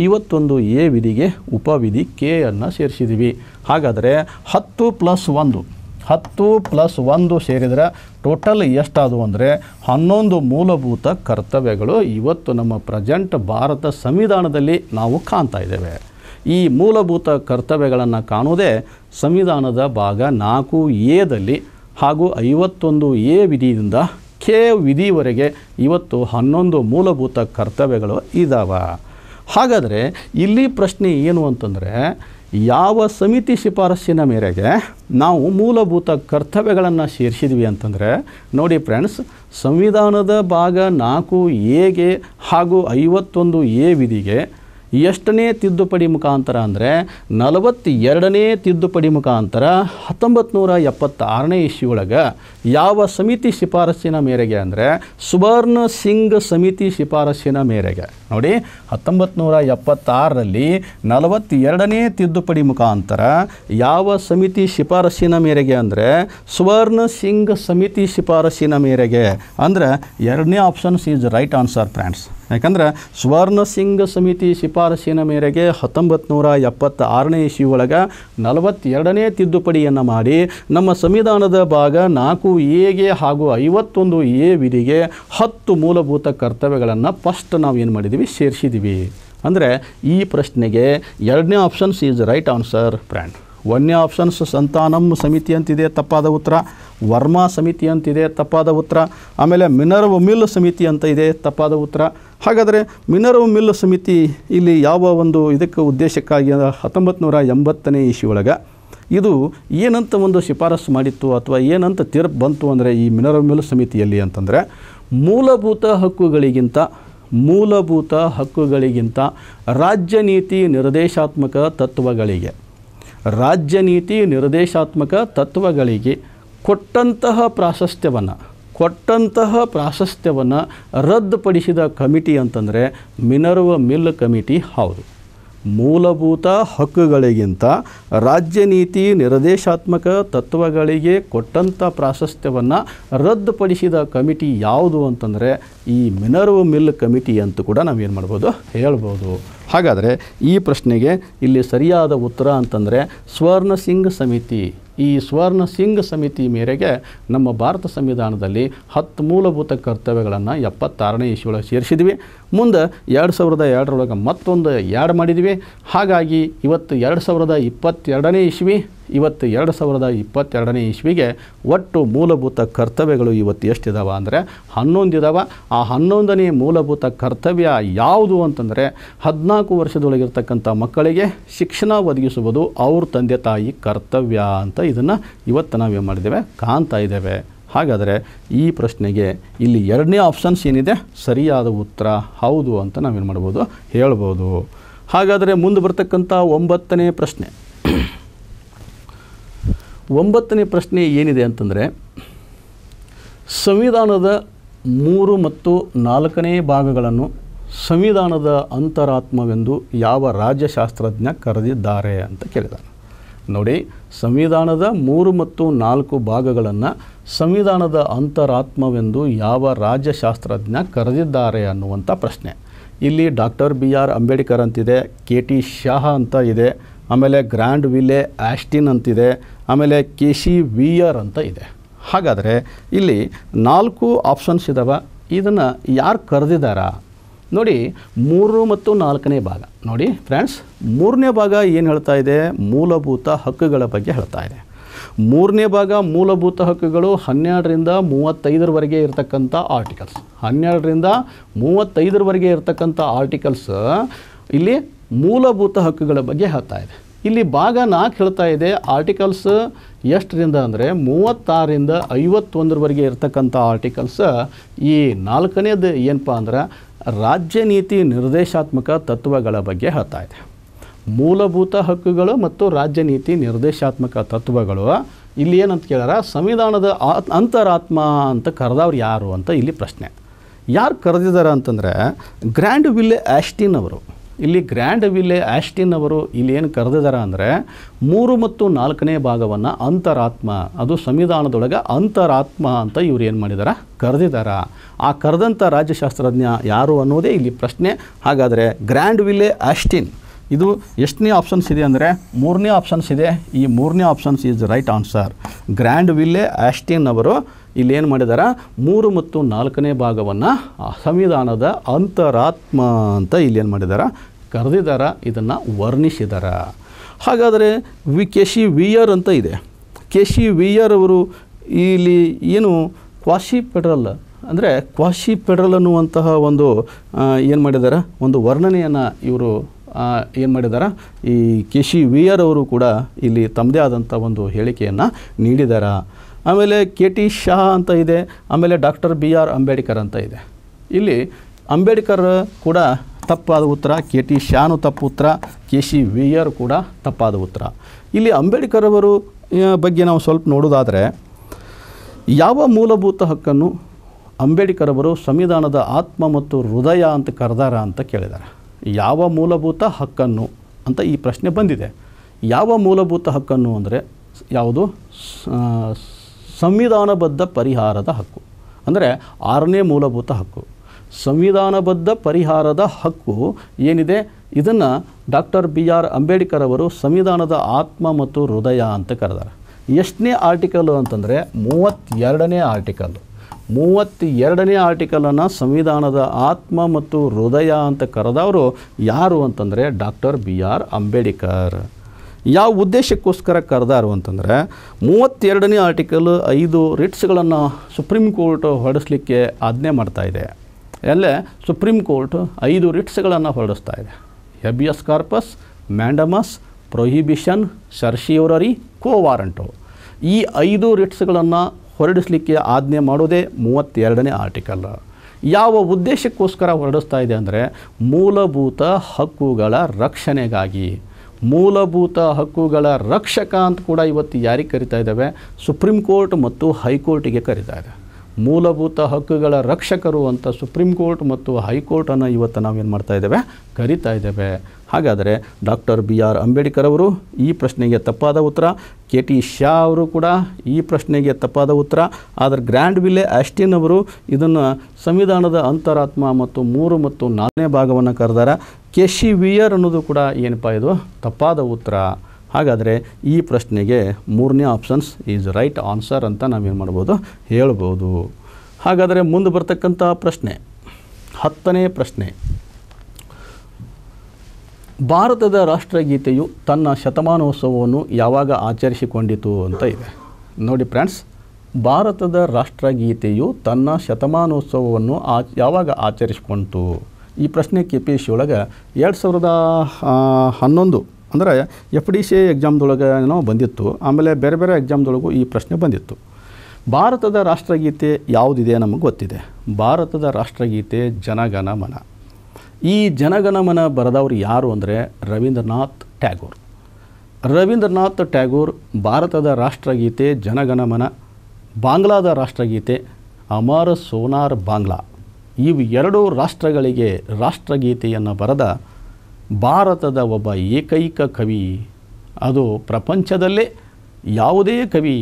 ಐವತ್ತೊಂದು ಎ ವಿಧಿಗೆ ಉಪವಿಧಿ ಕೆ ಅನ್ನು ಸೇರಿಸಿದ್ದೀವಿ ಹಾಗಾದರೆ ಹತ್ತು ಪ್ಲಸ್ ಒಂದು ಹತ್ತು ಪ್ಲಸ್ ಒಂದು ಸೇರಿದರೆ ಟೋಟಲ್ ಎಷ್ಟಾದವು ಅಂದರೆ ಹನ್ನೊಂದು ಮೂಲಭೂತ ಕರ್ತವ್ಯಗಳು ಇವತ್ತು ನಮ್ಮ ಪ್ರೆಸೆಂಟ್ ಭಾರತ ಸಂವಿಧಾನದಲ್ಲಿ ನಾವು ಕಾಣ್ತಾ ಇದ್ದೇವೆ ಈ ಮೂಲಭೂತ ಕರ್ತವ್ಯಗಳನ್ನು ಕಾಣುವುದೇ ಸಂವಿಧಾನದ ಭಾಗ ನಾಲ್ಕು ಎದಲ್ಲಿ ಹಾಗೂ ಐವತ್ತೊಂದು ಎ ವಿಧಿಯಿಂದ ಕೆ ವಿಧಿವರೆಗೆ ಇವತ್ತು ಹನ್ನೊಂದು ಮೂಲಭೂತ ಕರ್ತವ್ಯಗಳು ಇದ್ದಾವೆ ಹಾಗಾದರೆ ಇಲ್ಲಿ ಪ್ರಶ್ನೆ ಏನು ಅಂತಂದರೆ ಯಾವ ಸಮಿತಿ ಶಿಫಾರಸ್ಸಿನ ಮೇರೆಗೆ ನಾವು ಮೂಲಭೂತ ಕರ್ತವ್ಯಗಳನ್ನು ಸೇರಿಸಿದ್ವಿ ಅಂತಂದರೆ ನೋಡಿ ಫ್ರೆಂಡ್ಸ್ ಸಂವಿಧಾನದ ಭಾಗ ನಾಲ್ಕು ಎಗೆ ಹಾಗೂ ಐವತ್ತೊಂದು ಎ ವಿಧಿಗೆ ಎಷ್ಟನೇ ತಿದ್ದುಪಡಿ ಮುಖಾಂತರ ಅಂದರೆ ನಲವತ್ತೆರಡನೇ ತಿದ್ದುಪಡಿ ಮುಖಾಂತರ ಹತ್ತೊಂಬತ್ತು ನೂರ ಎಪ್ಪತ್ತಾರನೇ ಒಳಗೆ ಯಾವ ಸಮಿತಿ ಶಿಫಾರಸಿನ ಮೇರೆಗೆ ಅಂದರೆ ಸುವರ್ಣ ಸಿಂಗ್ ಸಮಿತಿ ಶಿಫಾರಸಿನ ಮೇರೆಗೆ ನೋಡಿ ಹತ್ತೊಂಬತ್ತು ನೂರ ಎಪ್ಪತ್ತಾರರಲ್ಲಿ ನಲವತ್ತೆರಡನೇ ತಿದ್ದುಪಡಿ ಮುಖಾಂತರ ಯಾವ ಸಮಿತಿ ಶಿಫಾರಸಿನ ಮೇರೆಗೆ ಅಂದರೆ ಸುವರ್ಣ ಸಿಂಗ್ ಸಮಿತಿ ಶಿಫಾರಸಿನ ಮೇರೆಗೆ ಅಂದರೆ ಎರಡನೇ options is right answer friends ಯಾಕಂದ್ರೆ ಸುವರ್ಣ ಸಿಂಗ್ ಸಮಿತಿ ಶಿಫಾರಸಿನ ಮೇರೆಗೆ ಹತ್ತೊಂಬತ್ತು ನೂರ ಎಪ್ಪತ್ತ ಆರನೇ ಇಸಿ ಒಳಗೆ ನಲವತ್ತೆರಡನೇ ತಿದ್ದುಪಡಿಯನ್ನು ಮಾಡಿ ನಮ್ಮ ಸಂವಿಧಾನದ ಭಾಗ ನಾಲ್ಕು ಎಗೆ ಹಾಗೂ ಐವತ್ತೊಂದು ಎ ವಿಧಿಗೆ ಹತ್ತು ಮೂಲಭೂತ ಕರ್ತವ್ಯಗಳನ್ನು ಫಸ್ಟ್ ನಾವು ಏನು ಮಾಡಿದ್ದೀವಿ ಸೇರಿಸಿದ್ದೀವಿ ಅಂದರೆ ಈ ಪ್ರಶ್ನೆಗೆ ಎರಡನೇ options is right answer friend ಒಂದನೇ ಆಪ್ಷನ್ಸ್ ಸಂತಾನಂ ಸಮಿತಿ ಅಂತಿದೆ ತಪ್ಪಾದ ಉತ್ತರ ವರ್ಮಾ ಸಮಿತಿ ಅಂತಿದೆ ತಪ್ಪಾದ ಉತ್ತರ ಆಮೇಲೆ ಮಿನರ್ವ್ ಮಿಲ್ ಸಮಿತಿ ಅಂತ ಇದೆ ತಪ್ಪಾದ ಉತ್ತರ ಹಾಗಾದರೆ ಮಿನರವ್ ಮಿಲ್ ಸಮಿತಿ ಇಲ್ಲಿ ಯಾವ ಒಂದು ಇದಕ್ಕೆ ಉದ್ದೇಶಕ್ಕಾಗಿ ಹತ್ತೊಂಬತ್ತು ನೂರ ಎಂಬತ್ತನೇ ಇಶಿಯೊಳಗೆ ಇದು ಏನಂತ ಒಂದು ಶಿಫಾರಸು ಮಾಡಿತ್ತು ಅಥವಾ ಏನಂತ ತೀರ್ಪು ಬಂತು ಅಂದರೆ ಈ ಮಿನರವ್ ಮಿಲ್ ಸಮಿತಿಯಲ್ಲಿ ಅಂತಂದರೆ ಮೂಲಭೂತ ಹಕ್ಕುಗಳಿಗಿಂತ ಮೂಲಭೂತ ಹಕ್ಕುಗಳಿಗಿಂತ ರಾಜ್ಯ ನೀತಿ ನಿರ್ದೇಶಾತ್ಮಕ ತತ್ವಗಳಿಗೆ ರಾಜ್ಯ ನೀತಿ ನಿರ್ದೇಶಾತ್ಮಕ ತತ್ವಗಳಿಗೆ ಕೊಟ್ಟಂತಹ ಪ್ರಾಶಸ್ತ್ಯವನ್ನು ಕೊಟ್ಟಂತಹ ಪ್ರಾಶಸ್ತ್ಯವನ್ನು ರದ್ದುಪಡಿಸಿದ ಕಮಿಟಿ ಅಂತಂದರೆ ಮಿನರ್ವ ಮಿಲ್ ಕಮಿಟಿ ಹೌದು ಮೂಲಭೂತ ಹಕ್ಕುಗಳಿಗಿಂತ ರಾಜ್ಯ ನೀತಿ ನಿರ್ದೇಶಾತ್ಮಕ ತತ್ವಗಳಿಗೆ ಕೊಟ್ಟಂಥ ಪ್ರಾಶಸ್ತ್ಯವನ್ನು ರದ್ದುಪಡಿಸಿದ ಕಮಿಟಿ ಯಾವುದು ಅಂತಂದರೆ ಈ ಮಿನರ್ವ್ ಮಿಲ್ ಕಮಿಟಿ ಅಂತ ಕೂಡ ನಾವೇನು ಮಾಡ್ಬೋದು ಹೇಳ್ಬೋದು ಹಾಗಾದರೆ ಈ ಪ್ರಶ್ನೆಗೆ ಇಲ್ಲಿ ಸರಿಯಾದ ಉತ್ತರ ಅಂತಂದರೆ ಸ್ವರ್ಣ ಸಿಂಗ್ ಸಮಿತಿ ಈ ಸ್ವರ್ಣ ಸಿಂಗ್ ಸಮಿತಿ ಮೇರೆಗೆ ನಮ್ಮ ಭಾರತ ಸಂವಿಧಾನದಲ್ಲಿ ಹತ್ತು ಮೂಲಭೂತ ಕರ್ತವ್ಯಗಳನ್ನು ಎಪ್ಪತ್ತಾರನೇ ಇಶ್ಯೊಳಗೆ ಸೇರಿಸಿದ್ವಿ ಮುಂದೆ ಎರಡು ಸಾವಿರದ ಎರಡರೊಳಗೆ ಮತ್ತೊಂದು ಯಾಡ್ ಮಾಡಿದ್ವಿ ಹಾಗಾಗಿ ಇವತ್ತು ಎರಡು ಸಾವಿರದ ಇಪ್ಪತ್ತೆರಡನೇ ಇಸ್ವಿ ಇವತ್ತು ಎರಡು ಸಾವಿರದ ಇಪ್ಪತ್ತೆರಡನೇ ಇಸ್ವಿಗೆ ಒಟ್ಟು ಮೂಲಭೂತ ಕರ್ತವ್ಯಗಳು ಇವತ್ತು ಎಷ್ಟಿದಾವ ಅಂದರೆ ಹನ್ನೊಂದು ಇದಾವೆ ಆ ಹನ್ನೊಂದನೇ ಮೂಲಭೂತ ಕರ್ತವ್ಯ ಯಾವುದು ಅಂತಂದರೆ ಹದಿನಾಲ್ಕು ವರ್ಷದೊಳಗಿರ್ತಕ್ಕಂಥ ಮಕ್ಕಳಿಗೆ ಶಿಕ್ಷಣ ಒದಗಿಸುವುದು ಅವ್ರ ತಂದೆ ತಾಯಿ ಕರ್ತವ್ಯ ಅಂತ ಇದನ್ನು ಇವತ್ತು ನಾವೇನು ಮಾಡಿದ್ದೇವೆ ಕಾಣ್ತಾ ಇದ್ದೇವೆ ಹಾಗಾದರೆ ಈ ಪ್ರಶ್ನೆಗೆ ಇಲ್ಲಿ ಎರಡನೇ ಆಪ್ಷನ್ಸ್ ಏನಿದೆ ಸರಿಯಾದ ಉತ್ತರ ಹೌದು ಅಂತ ನಾವೇನು ಮಾಡ್ಬೋದು ಹೇಳ್ಬೋದು ಹಾಗಾದರೆ ಮುಂದೆ ಬರ್ತಕ್ಕಂಥ ಒಂಬತ್ತನೇ ಪ್ರಶ್ನೆ ಒಂಬತ್ತನೇ ಪ್ರಶ್ನೆ ಏನಿದೆ ಅಂತಂದರೆ ಸಂವಿಧಾನದ ಮೂರು ಮತ್ತು ನಾಲ್ಕನೇ ಭಾಗಗಳನ್ನು ಸಂವಿಧಾನದ ಅಂತರಾತ್ಮವೆಂದು ಯಾವ ರಾಜ್ಯಶಾಸ್ತ್ರಜ್ಞ ಕರೆದಿದ್ದಾರೆ ಅಂತ ಕೇಳಿದ್ದಾರೆ ನೋಡಿ ಸಂವಿಧಾನದ ಮೂರು ಮತ್ತು ನಾಲ್ಕು ಭಾಗಗಳನ್ನು ಸಂವಿಧಾನದ ಅಂತರಾತ್ಮವೆಂದು ಯಾವ ರಾಜ್ಯಶಾಸ್ತ್ರಜ್ಞ ಕರೆದಿದ್ದಾರೆ ಅನ್ನುವಂಥ ಪ್ರಶ್ನೆ ಇಲ್ಲಿ ಡಾಕ್ಟರ್ ಬಿ ಆರ್ ಅಂಬೇಡ್ಕರ್ ಅಂತಿದೆ ಕೆ ಟಿ ಶಾಹ ಅಂತ ಇದೆ ಆಮೇಲೆ ಗ್ರ್ಯಾಂಡ್ ವಿಲೆ ಆಸ್ಟಿನ್ ಅಂತಿದೆ ಆಮೇಲೆ ಕೆ ಸಿ ವಿಯರ್ ಅಂತ ಇದೆ ಹಾಗಾದರೆ ಇಲ್ಲಿ ನಾಲ್ಕು ಆಪ್ಷನ್ಸ್ ಇದಾವೆ ಇದನ್ನು ಯಾರು ಕರೆದಿದ್ದಾರಾ ನೋಡಿ ಮೂರು ಮತ್ತು ನಾಲ್ಕನೇ ಭಾಗ ನೋಡಿ ಫ್ರೆಂಡ್ಸ್ ಮೂರನೇ ಭಾಗ ಏನು ಹೇಳ್ತಾ ಇದೆ ಮೂಲಭೂತ ಹಕ್ಕುಗಳ ಬಗ್ಗೆ ಹೇಳ್ತಾ ಇದೆ ಮೂರನೇ ಭಾಗ ಮೂಲಭೂತ ಹಕ್ಕುಗಳು ಹನ್ನೆರಡರಿಂದ ಮೂವತ್ತೈದರವರೆಗೆ ಇರತಕ್ಕಂಥ ಆರ್ಟಿಕಲ್ಸ್ ಹನ್ನೆರಡರಿಂದ ಮೂವತ್ತೈದರವರೆಗೆ ಇರತಕ್ಕಂಥ ಆರ್ಟಿಕಲ್ಸ್ ಇಲ್ಲಿ ಮೂಲಭೂತ ಹಕ್ಕುಗಳ ಬಗ್ಗೆ ಹೇಳ್ತಾ ಇದೆ ಇಲ್ಲಿ ಭಾಗ ನಾಲ್ಕು ಹೇಳ್ತಾ ಇದೆ ಆರ್ಟಿಕಲ್ಸ್ ಎಷ್ಟರಿಂದ ಅಂದರೆ ಮೂವತ್ತಾರರಿಂದ ಐವತ್ತೊಂದರವರೆಗೆ ಇರತಕ್ಕಂಥ ಆರ್ಟಿಕಲ್ಸ್ ಈ ನಾಲ್ಕನೇದು ಏನಪ್ಪ ಅಂದ್ರೆ ರಾಜ್ಯ ನೀತಿ ನಿರ್ದೇಶಾತ್ಮಕ ತತ್ವಗಳ ಬಗ್ಗೆ ಹೇಳ್ತಾ ಇದೆ ಮೂಲಭೂತ ಹಕ್ಕುಗಳು ಮತ್ತು ರಾಜ್ಯ ನೀತಿ ನಿರ್ದೇಶಾತ್ಮಕ ತತ್ವಗಳು ಇಲ್ಲಿ ಏನಂತ ಕೇಳ್ಯಾರ ಸಂವಿಧಾನದ ಅಂತರಾತ್ಮ ಅಂತ ಕರೆದವ್ರು ಯಾರು ಅಂತ ಇಲ್ಲಿ ಪ್ರಶ್ನೆ ಯಾರು ಕರೆದಿದ್ದಾರೆ ಅಂತಂದರೆ ಗ್ರ್ಯಾಂಡ್ ವಿಲ್ಲೆ ಆ್ಯಸ್ಟಿನ್ ಅವರು ಇಲ್ಲಿ ಗ್ರ್ಯಾಂಡ್ ವಿಲ್ಲೆ ಆಸ್ಟಿನ್ ಅವರು ಇಲ್ಲಿ ಏನು ಕರೆದಿದ್ದಾರೆ ಅಂದರೆ ಮೂರು ಮತ್ತು ನಾಲ್ಕನೇ ಭಾಗವನ್ನು ಅಂತರಾತ್ಮ ಅದು ಸಂವಿಧಾನದೊಳಗೆ ಅಂತರಾತ್ಮ ಅಂತ ಇವರು ಏನು ಮಾಡಿದ್ದಾರೆ ಕರೆದಿದ್ದಾರೆ ಆ ಕರೆದಂಥ ರಾಜ್ಯಶಾಸ್ತ್ರಜ್ಞ ಯಾರು ಅನ್ನೋದೇ ಇಲ್ಲಿ ಪ್ರಶ್ನೆ ಹಾಗಾದರೆ ಗ್ರ್ಯಾಂಡ್ ವಿಲ್ಲೆ ಆಸ್ಟಿನ್ ಇದು ಎಷ್ಟನೇ ಆಪ್ಷನ್ಸ್ ಇದೆ ಅಂದರೆ ಮೂರನೇ ಆಪ್ಷನ್ಸ್ ಇದೆ ಈ ಮೂರನೇ options is right answer Granville Austin ಅವರು ಇಲ್ಲಿ ಏನು ಮಾಡಿದ್ದಾರೆ ಮೂರು ಮತ್ತು ನಾಲ್ಕನೇ ಭಾಗವನ್ನು ಸಂವಿಧಾನದ ಅಂತರಾತ್ಮ ಅಂತ ಇಲ್ಲಿ ಏನು ಮಾಡಿದ್ದಾರೆ ಕರೆದಿದ್ದಾರ ಇದನ್ನು ವರ್ಣಿಸಿದಾರ ಹಾಗಾದರೆ ವಿ ಕೆ ಶಿ ವಿಯರ್ ಅಂತ ಇದೆ ಕೆ ಶಿ ವಿಯರ್ ಅವರು ಇಲ್ಲಿ ಏನು ಕ್ವಾಶಿ ಪೆಡ್ರಲ್ ಅಂದರೆ ಕ್ವಾಶಿ ಪೆಡ್ರಲ್ ಅನ್ನುವಂತಹ ಒಂದು ಏನು ಮಾಡಿದ್ದಾರೆ ಒಂದು ವರ್ಣನೆಯನ್ನು ಇವರು ಏನು ಮಾಡಿದ್ದಾರೆ ಈ ಕೆ ಶಿ ವಿಯರ್ ಅವರು ಕೂಡ ಇಲ್ಲಿ ತಮ್ಮದೇ ಆದಂಥ ಒಂದು ಹೇಳಿಕೆಯನ್ನು ನೀಡಿದ್ದಾರೆ ಆಮೇಲೆ ಕೆ ಟಿ ಶಾ ಅಂತ ಇದೆ ಆಮೇಲೆ ಡಾಕ್ಟರ್ ಬಿ ಆರ್ ಅಂಬೇಡ್ಕರ್ ಅಂತ ಇದೆ ಇಲ್ಲಿ ಅಂಬೇಡ್ಕರ್ ಕೂಡ ತಪ್ಪಾದ ಉತ್ತರ ಕೆ ಟಿ ಶಾನು ತಪ್ಪು ಉತ್ತರ ಕೆ ಸಿ ವಿಯರ್ ಕೂಡ ತಪ್ಪಾದ ಉತ್ತರ ಇಲ್ಲಿ ಅಂಬೇಡ್ಕರ್ ಅವರು ಬಗ್ಗೆ ನಾವು ಸ್ವಲ್ಪ ನೋಡೋದಾದರೆ ಯಾವ ಮೂಲಭೂತ ಹಕ್ಕನ್ನು ಅಂಬೇಡ್ಕರ್ ಅವರು ಸಂವಿಧಾನದ ಆತ್ಮ ಮತ್ತು ಹೃದಯ ಅಂತ ಕರೆದಾರ ಅಂತ ಕೇಳಿದ್ದಾರೆ ಯಾವ ಮೂಲಭೂತ ಹಕ್ಕನ್ನು ಅಂತ ಈ ಪ್ರಶ್ನೆ ಬಂದಿದೆ ಯಾವ ಮೂಲಭೂತ ಹಕ್ಕನ್ನು ಅಂದರೆ ಯಾವುದು ಸಂವಿಧಾನಬದ್ಧ ಪರಿಹಾರದ ಹಕ್ಕು ಅಂದರೆ ಆರನೇ ಮೂಲಭೂತ ಹಕ್ಕು ಸಂವಿಧಾನಬದ್ಧ ಪರಿಹಾರದ ಹಕ್ಕು ಏನಿದೆ ಇದನ್ನು ಡಾಕ್ಟರ್ ಬಿ ಆರ್ ಅಂಬೇಡ್ಕರ್ ಅವರು ಸಂವಿಧಾನದ ಆತ್ಮ ಮತ್ತು ಹೃದಯ ಅಂತ ಕರೆದಾರೆ ಎಷ್ಟನೇ ಆರ್ಟಿಕಲ್ಲು ಅಂತಂದರೆ ಮೂವತ್ತೆರಡನೇ ಆರ್ಟಿಕಲ್ ಮೂವತ್ತೆರಡನೇ ಆರ್ಟಿಕಲನ್ನು ಸಂವಿಧಾನದ ಆತ್ಮ ಮತ್ತು ಹೃದಯ ಅಂತ ಕರೆದವರು ಯಾರು ಅಂತಂದರೆ ಡಾಕ್ಟರ್ ಬಿ ಆರ್ ಅಂಬೇಡ್ಕರ್ ಯಾವ ಉದ್ದೇಶಕ್ಕೋಸ್ಕರ ಕರೆದಾರು ಅಂತಂದರೆ ಮೂವತ್ತೆರಡನೇ ಆರ್ಟಿಕಲ್ ಐದು ರಿಟ್ಸ್ಗಳನ್ನು ಸುಪ್ರೀಂ ಕೋರ್ಟ್ ಹೊರಡಿಸ್ಲಿಕ್ಕೆ ಆಜ್ಞೆ ಮಾಡ್ತಾಯಿದೆ ಎಲ್ಲೇ ಸುಪ್ರೀಂ ಕೋರ್ಟ್ ಐದು ರಿಟ್ಸ್ಗಳನ್ನು ಹೊರಡಿಸ್ತಾ ಇದೆ habeas corpus mandamus prohibition certiorari quo warranto ಈ ಐದು ರಿಟ್ಸ್ಗಳನ್ನು ಹೊರಡಿಸಲಿಕ್ಕೆ ಆಜ್ಞೆ ಮಾಡೋದೇ ಮೂವತ್ತೆರಡನೇ ಆರ್ಟಿಕಲ್ ಯಾವ ಉದ್ದೇಶಕ್ಕೋಸ್ಕರ ಹೊರಡಿಸ್ತಾ ಇದೆ ಅಂದರೆ ಮೂಲಭೂತ ಹಕ್ಕುಗಳ ರಕ್ಷಣೆಗಾಗಿ ಮೂಲಭೂತ ಹಕ್ಕುಗಳ ರಕ್ಷಕ ಅಂತ ಕೂಡ ಇವತ್ತು ಯಾರಿಗೆ ಕರಿತಾ ಇದ್ದಾವೆ ಸುಪ್ರೀಂ ಕೋರ್ಟ್ ಮತ್ತು ಹೈಕೋರ್ಟಿಗೆ ಕರಿತಾ ಇದೆ ಮೂಲಭೂತ ಹಕ್ಕುಗಳ ರಕ್ಷಕರು ಅಂತ ಸುಪ್ರೀಂ ಕೋರ್ಟ್ ಮತ್ತು ಹೈಕೋರ್ಟನ್ನು ಇವತ್ತು ನಾವೇನು ಮಾಡ್ತಾ ಇದ್ದೇವೆ ಕರಿತಾ ಇದ್ದೇವೆ ಹಾಗಾದರೆ ಡಾಕ್ಟರ್ ಬಿ ಆರ್ ಅಂಬೇಡ್ಕರ್ ಅವರು ಈ ಪ್ರಶ್ನೆಗೆ ತಪ್ಪಾದ ಉತ್ತರ ಕೆ ಟಿ ಶಾ ಅವರು ಕೂಡ ಈ ಪ್ರಶ್ನೆಗೆ ತಪ್ಪಾದ ಉತ್ತರ ಆದರೆ ಗ್ರ್ಯಾಂಡ್ ವಿಲೆ ಆಸ್ಟಿನ್ ಅವರು ಇದನ್ನು ಸಂವಿಧಾನದ ಅಂತರಾತ್ಮ ಮತ್ತು ಮೂರು ಮತ್ತು ನಾಲ್ಕನೇ ಭಾಗವನ್ನು ಕರೆದಾರ ಕೆ ವಿ ವಿಯರ್ ಅನ್ನೋದು ಕೂಡ ಏನಪ್ಪ ಇದು ತಪ್ಪಾದ ಉತ್ತರ ಹಾಗಾದರೆ ಈ ಪ್ರಶ್ನೆಗೆ ಮೂರನೇ ಆಪ್ಷನ್ಸ್ ಈಸ್ ರೈಟ್ ಆನ್ಸರ್ ಅಂತ ನಾವೇನು ಮಾಡ್ಬೋದು ಹೇಳ್ಬೋದು ಹಾಗಾದರೆ ಮುಂದೆ ಬರ್ತಕ್ಕಂಥ ಪ್ರಶ್ನೆ ಹತ್ತನೇ ಪ್ರಶ್ನೆ ಭಾರತದ ರಾಷ್ಟ್ರಗೀತೆಯು ತನ್ನ ಶತಮಾನೋತ್ಸವವನ್ನು ಯಾವಾಗ ಆಚರಿಸಿಕೊಂಡಿತು ಅಂತ ಇದೆ ನೋಡಿ ಫ್ರೆಂಡ್ಸ್ ಭಾರತದ ರಾಷ್ಟ್ರಗೀತೆಯು ತನ್ನ ಶತಮಾನೋತ್ಸವವನ್ನು ಆ ಯಾವಾಗ ಆಚರಿಸ್ಕೊಂತು ಈ ಪ್ರಶ್ನೆ ಕೆ ಪಿ ಎಸ್ ಒಳಗೆ ಎರಡು ಸಾವಿರದ ಹನ್ನೊಂದು ಅಂದರೆ ಎಫ್ ಡಿ ಸಿ ಎಕ್ಸಾಮ್ದೊಳಗೆ ಏನೋ ಬಂದಿತ್ತು ಆಮೇಲೆ ಬೇರೆ ಬೇರೆ ಎಕ್ಸಾಮ್ದೊಳಗೂ ಈ ಪ್ರಶ್ನೆ ಬಂದಿತ್ತು ಭಾರತದ ರಾಷ್ಟ್ರಗೀತೆ ಯಾವುದಿದೆ ನಮಗೆ ಗೊತ್ತಿದೆ ಭಾರತದ ರಾಷ್ಟ್ರಗೀತೆ ಜನಗಣಮನ ಈ ಜನಗಣಮನ ಬರೆದವರು ಯಾರು ಅಂದರೆ ರವೀಂದ್ರನಾಥ್ ಟ್ಯಾಗೋರ್ ರವೀಂದ್ರನಾಥ್ ಟ್ಯಾಗೋರ್ ಭಾರತದ ರಾಷ್ಟ್ರಗೀತೆ ಜನಗಣಮನ ಬಾಂಗ್ಲಾದ ರಾಷ್ಟ್ರಗೀತೆ ಅಮರ್ ಸೋನಾರ್ ಬಾಂಗ್ಲಾ ಇವು ಎರಡೂ ರಾಷ್ಟ್ರಗಳಿಗೆ ರಾಷ್ಟ್ರಗೀತೆಯನ್ನು ಬರೆದ ಭಾರತದ ಒಬ್ಬ ಏಕೈಕ ಕವಿ ಅದು ಪ್ರಪಂಚದಲ್ಲೇ ಯಾವುದೇ ಕವಿ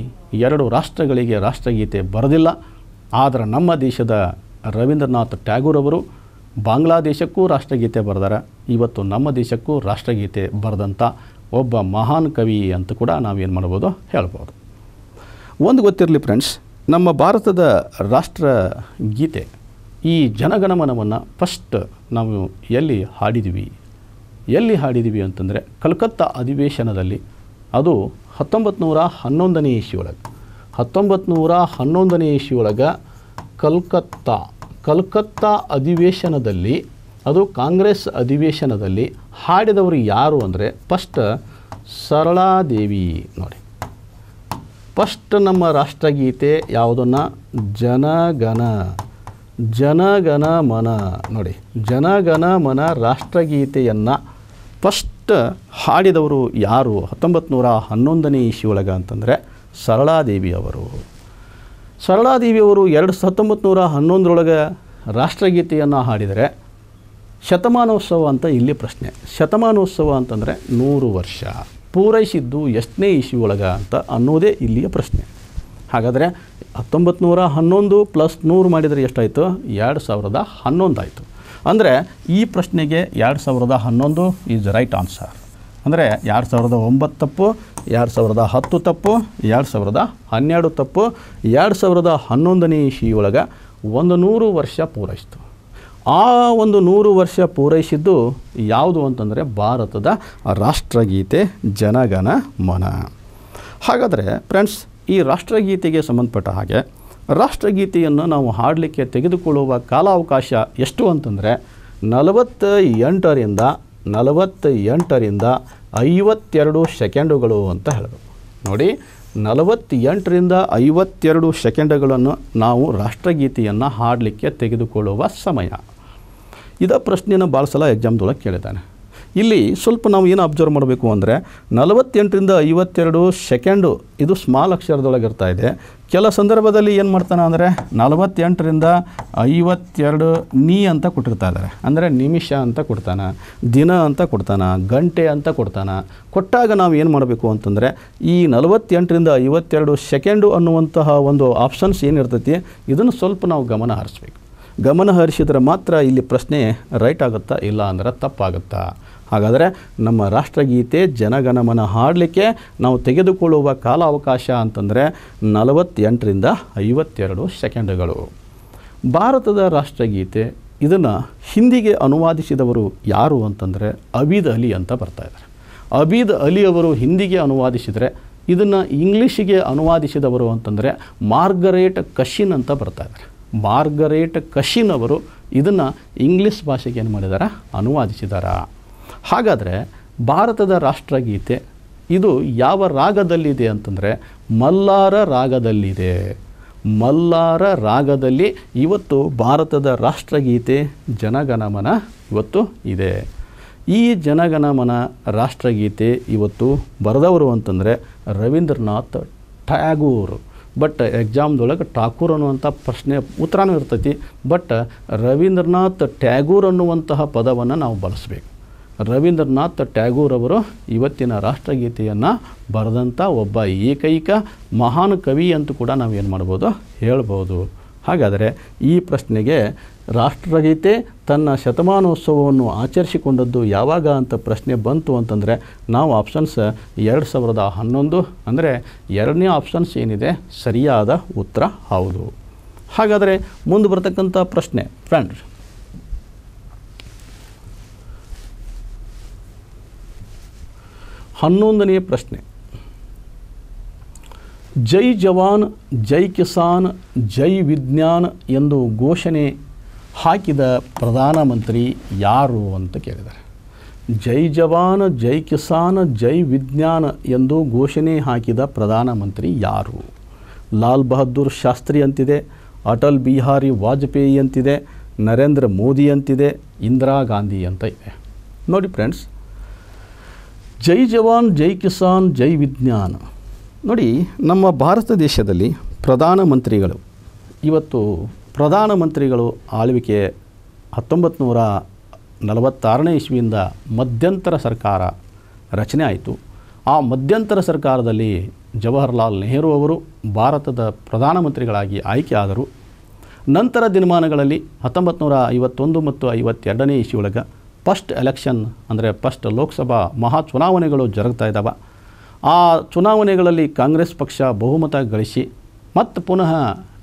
ಎರಡು ರಾಷ್ಟ್ರಗಳಿಗೆ ರಾಷ್ಟ್ರಗೀತೆ ಬರೆದಿಲ್ಲ ಆದರೆ ನಮ್ಮ ದೇಶದ ರವೀಂದ್ರನಾಥ್ ಟ್ಯಾಗೂರ್ ಅವರು ಬಾಂಗ್ಲಾದೇಶಕ್ಕೂ ರಾಷ್ಟ್ರಗೀತೆ ಬರೆದಾರೆ ಇವತ್ತು ನಮ್ಮ ದೇಶಕ್ಕೂ ರಾಷ್ಟ್ರಗೀತೆ ಬರೆದಂಥ ಒಬ್ಬ ಮಹಾನ್ ಕವಿ ಅಂತ ಕೂಡ ನಾವೇನು ಮಾಡ್ಬೋದು ಹೇಳ್ಬೋದು ಒಂದು ಗೊತ್ತಿರಲಿ ಫ್ರೆಂಡ್ಸ್ ನಮ್ಮ ಭಾರತದ ರಾಷ್ಟ್ರಗೀತೆ ಈ ಜನಗಣಮನವನ್ನು ಫಸ್ಟ್ ನಾವು ಎಲ್ಲಿ ಹಾಡಿದ್ವಿ ಎಲ್ಲಿ ಹಾಡಿದ್ದೀವಿ ಅಂತಂದರೆ ಕಲ್ಕತ್ತಾ ಅಧಿವೇಶನದಲ್ಲಿ ಅದು ಹತ್ತೊಂಬತ್ತು ನೂರ ಹನ್ನೊಂದನೇ ಇಶಿ ಒಳಗೆ ಹತ್ತೊಂಬತ್ತು ನೂರ ಹನ್ನೊಂದನೇ ಇಶಿ ಒಳಗೆ ಕಲ್ಕತ್ತಾ ಕಲ್ಕತ್ತಾ ಅಧಿವೇಶನದಲ್ಲಿ ಅದು ಕಾಂಗ್ರೆಸ್ ಅಧಿವೇಶನದಲ್ಲಿ ಹಾಡಿದವರು ಯಾರು ಅಂದರೆ ಫಸ್ಟ್ ಸರಳಾದೇವಿ ನೋಡಿ ಫಸ್ಟ್ ನಮ್ಮ ರಾಷ್ಟ್ರಗೀತೆ ಯಾವುದನ್ನು ಜನಗನ ಜನಗನ ಮನ ನೋಡಿ ಜನಗನ ಮನ ರಾಷ್ಟ್ರಗೀತೆಯನ್ನು ಫಸ್ಟ್ ಹಾಡಿದವರು ಯಾರು ಹತ್ತೊಂಬತ್ತು ನೂರ ಹನ್ನೊಂದನೇ ಇಶಿಯೊಳಗೆ ಅಂತಂದರೆ ಸರಳಾದೇವಿ ಸರಳಾದೇವಿಯವರು ಸರಳಾದೇವಿಯವರು ಎರಡು ಹತ್ತೊಂಬತ್ತು ನೂರ ಹನ್ನೊಂದರೊಳಗೆ ರಾಷ್ಟ್ರಗೀತೆಯನ್ನು ಹಾಡಿದರೆ ಶತಮಾನೋತ್ಸವ ಅಂತ ಇಲ್ಲಿ ಪ್ರಶ್ನೆ ಶತಮಾನೋತ್ಸವ ಅಂತಂದರೆ ನೂರು ವರ್ಷ ಪೂರೈಸಿದ್ದು ಎಷ್ಟನೇ ಇಸಿ ಒಳಗೆ ಅಂತ ಅನ್ನೋದೇ ಇಲ್ಲಿಯ ಪ್ರಶ್ನೆ ಹಾಗಾದರೆ ಹತ್ತೊಂಬತ್ತು ನೂರ ಹನ್ನೊಂದು ಪ್ಲಸ್ ನೂರು ಮಾಡಿದರೆ ಎಷ್ಟಾಯಿತು ಎರಡು ಸಾವಿರದ ಹನ್ನೊಂದಾಯಿತು ಅಂದರೆ ಈ ಪ್ರಶ್ನೆಗೆ ಎರಡು ಸಾವಿರದ ಹನ್ನೊಂದು ಈಸ್ ರೈಟ್ ಆನ್ಸರ್ ಅಂದರೆ ಎರಡು ಸಾವಿರದ ಒಂಬತ್ತು ತಪ್ಪು ಎರಡು ಸಾವಿರದ ಹತ್ತು ತಪ್ಪು ಎರಡು ಸಾವಿರದ ಹನ್ನೆರಡು ತಪ್ಪು ಎರಡು ಸಾವಿರದ ಹನ್ನೊಂದನೇ ಇಶಿಯೊಳಗೆ ಒಂದು ನೂರು ವರ್ಷ ಪೂರೈಸಿತು ಆ ಒಂದು ನೂರು ವರ್ಷ ಪೂರೈಸಿದ್ದು ಯಾವುದು ಅಂತಂದರೆ ಭಾರತದ ರಾಷ್ಟ್ರಗೀತೆ ಜನಗಣ ಮನ ಹಾಗಾದರೆ ಫ್ರೆಂಡ್ಸ್ ಈ ರಾಷ್ಟ್ರಗೀತೆಗೆ ಸಂಬಂಧಪಟ್ಟ ಹಾಗೆ ರಾಷ್ಟ್ರಗೀತೆಯನ್ನು ನಾವು ಹಾಡಲಿಕ್ಕೆ ತೆಗೆದುಕೊಳ್ಳುವ ಕಾಲಾವಕಾಶ ಎಷ್ಟು ಅಂತಂದರೆ ನಲವತ್ತ ಎಂಟರಿಂದ ನಲವತ್ತ ಎಂಟರಿಂದ ಐವತ್ತೆರಡು ಸೆಕೆಂಡುಗಳು ಅಂತ ಹೇಳಿದ್ರು ನೋಡಿ ನಲವತ್ತೆಂಟರಿಂದ ಐವತ್ತೆರಡು ಸೆಕೆಂಡುಗಳನ್ನು ನಾವು ರಾಷ್ಟ್ರಗೀತೆಯನ್ನು ಹಾಡಲಿಕ್ಕೆ ತೆಗೆದುಕೊಳ್ಳುವ ಸಮಯ ಇದ ಪ್ರಶ್ನೆಯನ್ನು ಭಾಳ ಸಲ ಎಕ್ಸಾಮ್ದೊಳಗೆ ಕೇಳಿದ್ದಾನೆ ಇಲ್ಲಿ ಸ್ವಲ್ಪ ನಾವು ಏನು ಅಬ್ಸರ್ವ್ ಮಾಡಬೇಕು ಅಂದರೆ ನಲವತ್ತೆಂಟರಿಂದ ಐವತ್ತೆರಡು ಸೆಕೆಂಡು ಇದು ಸ್ಮಾಲ್ ಅಕ್ಷರದೊಳಗೆ ಇರ್ತಾ ಇದೆ ಕೆಲ ಸಂದರ್ಭದಲ್ಲಿ ಏನು ಮಾಡ್ತಾನೆ ಅಂದರೆ ನಲವತ್ತೆಂಟರಿಂದ ಐವತ್ತೆರಡು ನೀ ಅಂತ ಕೊಟ್ಟಿರ್ತಾ ಇದ್ದಾರೆ ಅಂದರೆ ನಿಮಿಷ ಅಂತ ಕೊಡ್ತಾನೆ ದಿನ ಅಂತ ಕೊಡ್ತಾನೆ ಗಂಟೆ ಅಂತ ಕೊಡ್ತಾನೆ ಕೊಟ್ಟಾಗ ನಾವು ಏನು ಮಾಡಬೇಕು ಅಂತಂದರೆ ಈ ನಲವತ್ತೆಂಟರಿಂದ ಐವತ್ತೆರಡು ಸೆಕೆಂಡು ಅನ್ನುವಂತಹ ಒಂದು ಆಪ್ಷನ್ಸ್ ಏನಿರ್ತೈತಿ ಇದನ್ನು ಸ್ವಲ್ಪ ನಾವು ಗಮನ ಹರಿಸ್ಬೇಕು ಗಮನ ಹರಿಸಿದ್ರೆ ಮಾತ್ರ ಇಲ್ಲಿ ಪ್ರಶ್ನೆ ರೈಟ್ ಆಗುತ್ತಾ ಇಲ್ಲ ಅಂದ್ರೆ ತಪ್ಪಾಗುತ್ತಾ ಹಾಗಾದರೆ ನಮ್ಮ ರಾಷ್ಟ್ರಗೀತೆ ಜನಗಣಮನ ಹಾಡಲಿಕ್ಕೆ ನಾವು ತೆಗೆದುಕೊಳ್ಳುವ ಕಾಲಾವಕಾಶ ಅಂತಂದರೆ ನಲವತ್ತೆಂಟರಿಂದ ಐವತ್ತೆರಡು ಸೆಕೆಂಡ್ಗಳು ಭಾರತದ ರಾಷ್ಟ್ರಗೀತೆ ಇದನ್ನು ಹಿಂದಿಗೆ ಅನುವಾದಿಸಿದವರು ಯಾರು ಅಂತಂದರೆ ಅಬೀದ್ ಅಲಿ ಅಂತ ಬರ್ತಾ ಇದ್ದಾರೆ ಅಬೀದ್ ಅಲಿ ಅವರು ಹಿಂದಿಗೆ ಅನುವಾದಿಸಿದರೆ ಇದನ್ನು ಇಂಗ್ಲೀಷಿಗೆ ಅನುವಾದಿಸಿದವರು ಅಂತಂದರೆ ಮಾರ್ಗರೇಟ್ ಕಶಿನ್ ಅಂತ ಬರ್ತಾ ಇದ್ದಾರೆ ಮಾರ್ಗರೇಟ್ ಕಶಿನ್ ಅವರು ಇದನ್ನು ಇಂಗ್ಲೀಷ್ ಭಾಷೆಗೆ ಏನು ಮಾಡಿದ್ದಾರೆ ಅನುವಾದಿಸಿದಾರಾ ಹಾಗಾದರೆ ಭಾರತದ ರಾಷ್ಟ್ರಗೀತೆ ಇದು ಯಾವ ರಾಗದಲ್ಲಿದೆ ಅಂತಂದರೆ ಮಲ್ಲಾರ ರಾಗದಲ್ಲಿದೆ ಮಲ್ಲಾರ ರಾಗದಲ್ಲಿ ಇವತ್ತು ಭಾರತದ ರಾಷ್ಟ್ರಗೀತೆ ಜನಗಣಮನ ಇವತ್ತು ಇದೆ ಈ ಜನಗಣಮನ ರಾಷ್ಟ್ರಗೀತೆ ಇವತ್ತು ಬರೆದವರು ಅಂತಂದರೆ ರವೀಂದ್ರನಾಥ್ ಟ್ಯಾಗೂರ್ ಬಟ್ ಎಕ್ಸಾಮ್ದೊಳಗೆ ಠಾಕೂರ್ ಅನ್ನುವಂಥ ಪ್ರಶ್ನೆ ಉತ್ತರನೂ ಇರ್ತೈತಿ ಬಟ್ ರವೀಂದ್ರನಾಥ್ ಟ್ಯಾಗೂರ್ ಅನ್ನುವಂತಹ ಪದವನ್ನು ನಾವು ಬಳಸಬೇಕು ರವೀಂದ್ರನಾಥ್ ಟ್ಯಾಗೂರ್ ಅವರು ಇವತ್ತಿನ ರಾಷ್ಟ್ರಗೀತೆಯನ್ನು ಬರೆದಂಥ ಒಬ್ಬ ಏಕೈಕ ಮಹಾನ್ ಕವಿ ಅಂತೂ ಕೂಡ ನಾವು ಏನು ಮಾಡ್ಬೋದು ಹೇಳ್ಬೋದು ಹಾಗಾದರೆ ಈ ಪ್ರಶ್ನೆಗೆ ರಾಷ್ಟ್ರಗೀತೆ ತನ್ನ ಶತಮಾನೋತ್ಸವವನ್ನು ಆಚರಿಸಿಕೊಂಡದ್ದು ಯಾವಾಗ ಅಂತ ಪ್ರಶ್ನೆ ಬಂತು ಅಂತಂದರೆ ನಾವು ಆಪ್ಷನ್ಸ್ ಎರಡು ಸಾವಿರದ ಹನ್ನೊಂದು ಅಂದರೆ ಎರಡನೇ ಆಪ್ಷನ್ಸ್ ಏನಿದೆ ಸರಿಯಾದ ಉತ್ತರ ಹೌದು ಹಾಗಾದರೆ ಮುಂದೆ ಬರತಕ್ಕಂಥ ಪ್ರಶ್ನೆ ಫ್ರೆಂಡ್ಸ್ ಹನ್ನೊಂದನೇ ಪ್ರಶ್ನೆ ಜೈ ಜವಾನ್ ಜೈ ಕಿಸಾನ್ ಜೈ ವಿಜ್ಞಾನ್ ಎಂದು ಘೋಷಣೆ ಹಾಕಿದ ಪ್ರಧಾನಮಂತ್ರಿ ಯಾರು ಅಂತ ಕೇಳಿದ್ದಾರೆ ಜೈ ಜವಾನ್ ಜೈ ಕಿಸಾನ್ ಜೈ ವಿಜ್ಞಾನ ಎಂದು ಘೋಷಣೆ ಹಾಕಿದ ಪ್ರಧಾನಮಂತ್ರಿ ಯಾರು ಲಾಲ್ ಬಹದ್ದೂರ್ ಶಾಸ್ತ್ರಿ ಅಂತಿದೆ ಅಟಲ್ ಬಿಹಾರಿ ವಾಜಪೇಯಿ ಅಂತಿದೆ ನರೇಂದ್ರ ಮೋದಿ ಅಂತಿದೆ ಇಂದಿರಾ ಗಾಂಧಿ ಅಂತ ಇದೆ ನೋಡಿ ಫ್ರೆಂಡ್ಸ್ ಜೈ ಜವಾನ್ ಜೈ ಕಿಸಾನ್ ಜೈ ವಿಜ್ಞಾನ ನೋಡಿ ನಮ್ಮ ಭಾರತ ದೇಶದಲ್ಲಿ ಪ್ರಧಾನಮಂತ್ರಿಗಳು ಇವತ್ತು ಪ್ರಧಾನಮಂತ್ರಿಗಳು ಆಳ್ವಿಕೆ ಹತ್ತೊಂಬತ್ತು ನೂರ ನಲವತ್ತಾರನೇ ಇಸ್ವಿಯಿಂದ ಮಧ್ಯಂತರ ಸರ್ಕಾರ ರಚನೆ ಆಯಿತು ಆ ಮಧ್ಯಂತರ ಸರ್ಕಾರದಲ್ಲಿ ಜವಾಹರ್ಲಾಲ್ ನೆಹರು ಅವರು ಭಾರತದ ಪ್ರಧಾನಮಂತ್ರಿಗಳಾಗಿ ಆಯ್ಕೆಯಾದರು ನಂತರ ದಿನಮಾನಗಳಲ್ಲಿ ಹತ್ತೊಂಬತ್ತು ನೂರ ಐವತ್ತೊಂದು ಮತ್ತು ಐವತ್ತೆರಡನೇ ಇಸ್ವಿಯೊಳಗೆ ಫಸ್ಟ್ ಎಲೆಕ್ಷನ್ ಅಂದರೆ ಫಸ್ಟ್ ಲೋಕಸಭಾ ಮಹಾ ಚುನಾವಣೆಗಳು ಜರುಗ್ತಾ ಇದ್ದಾವೆ ಆ ಚುನಾವಣೆಗಳಲ್ಲಿ ಕಾಂಗ್ರೆಸ್ ಪಕ್ಷ ಬಹುಮತ ಗಳಿಸಿ ಮತ್ತು ಪುನಃ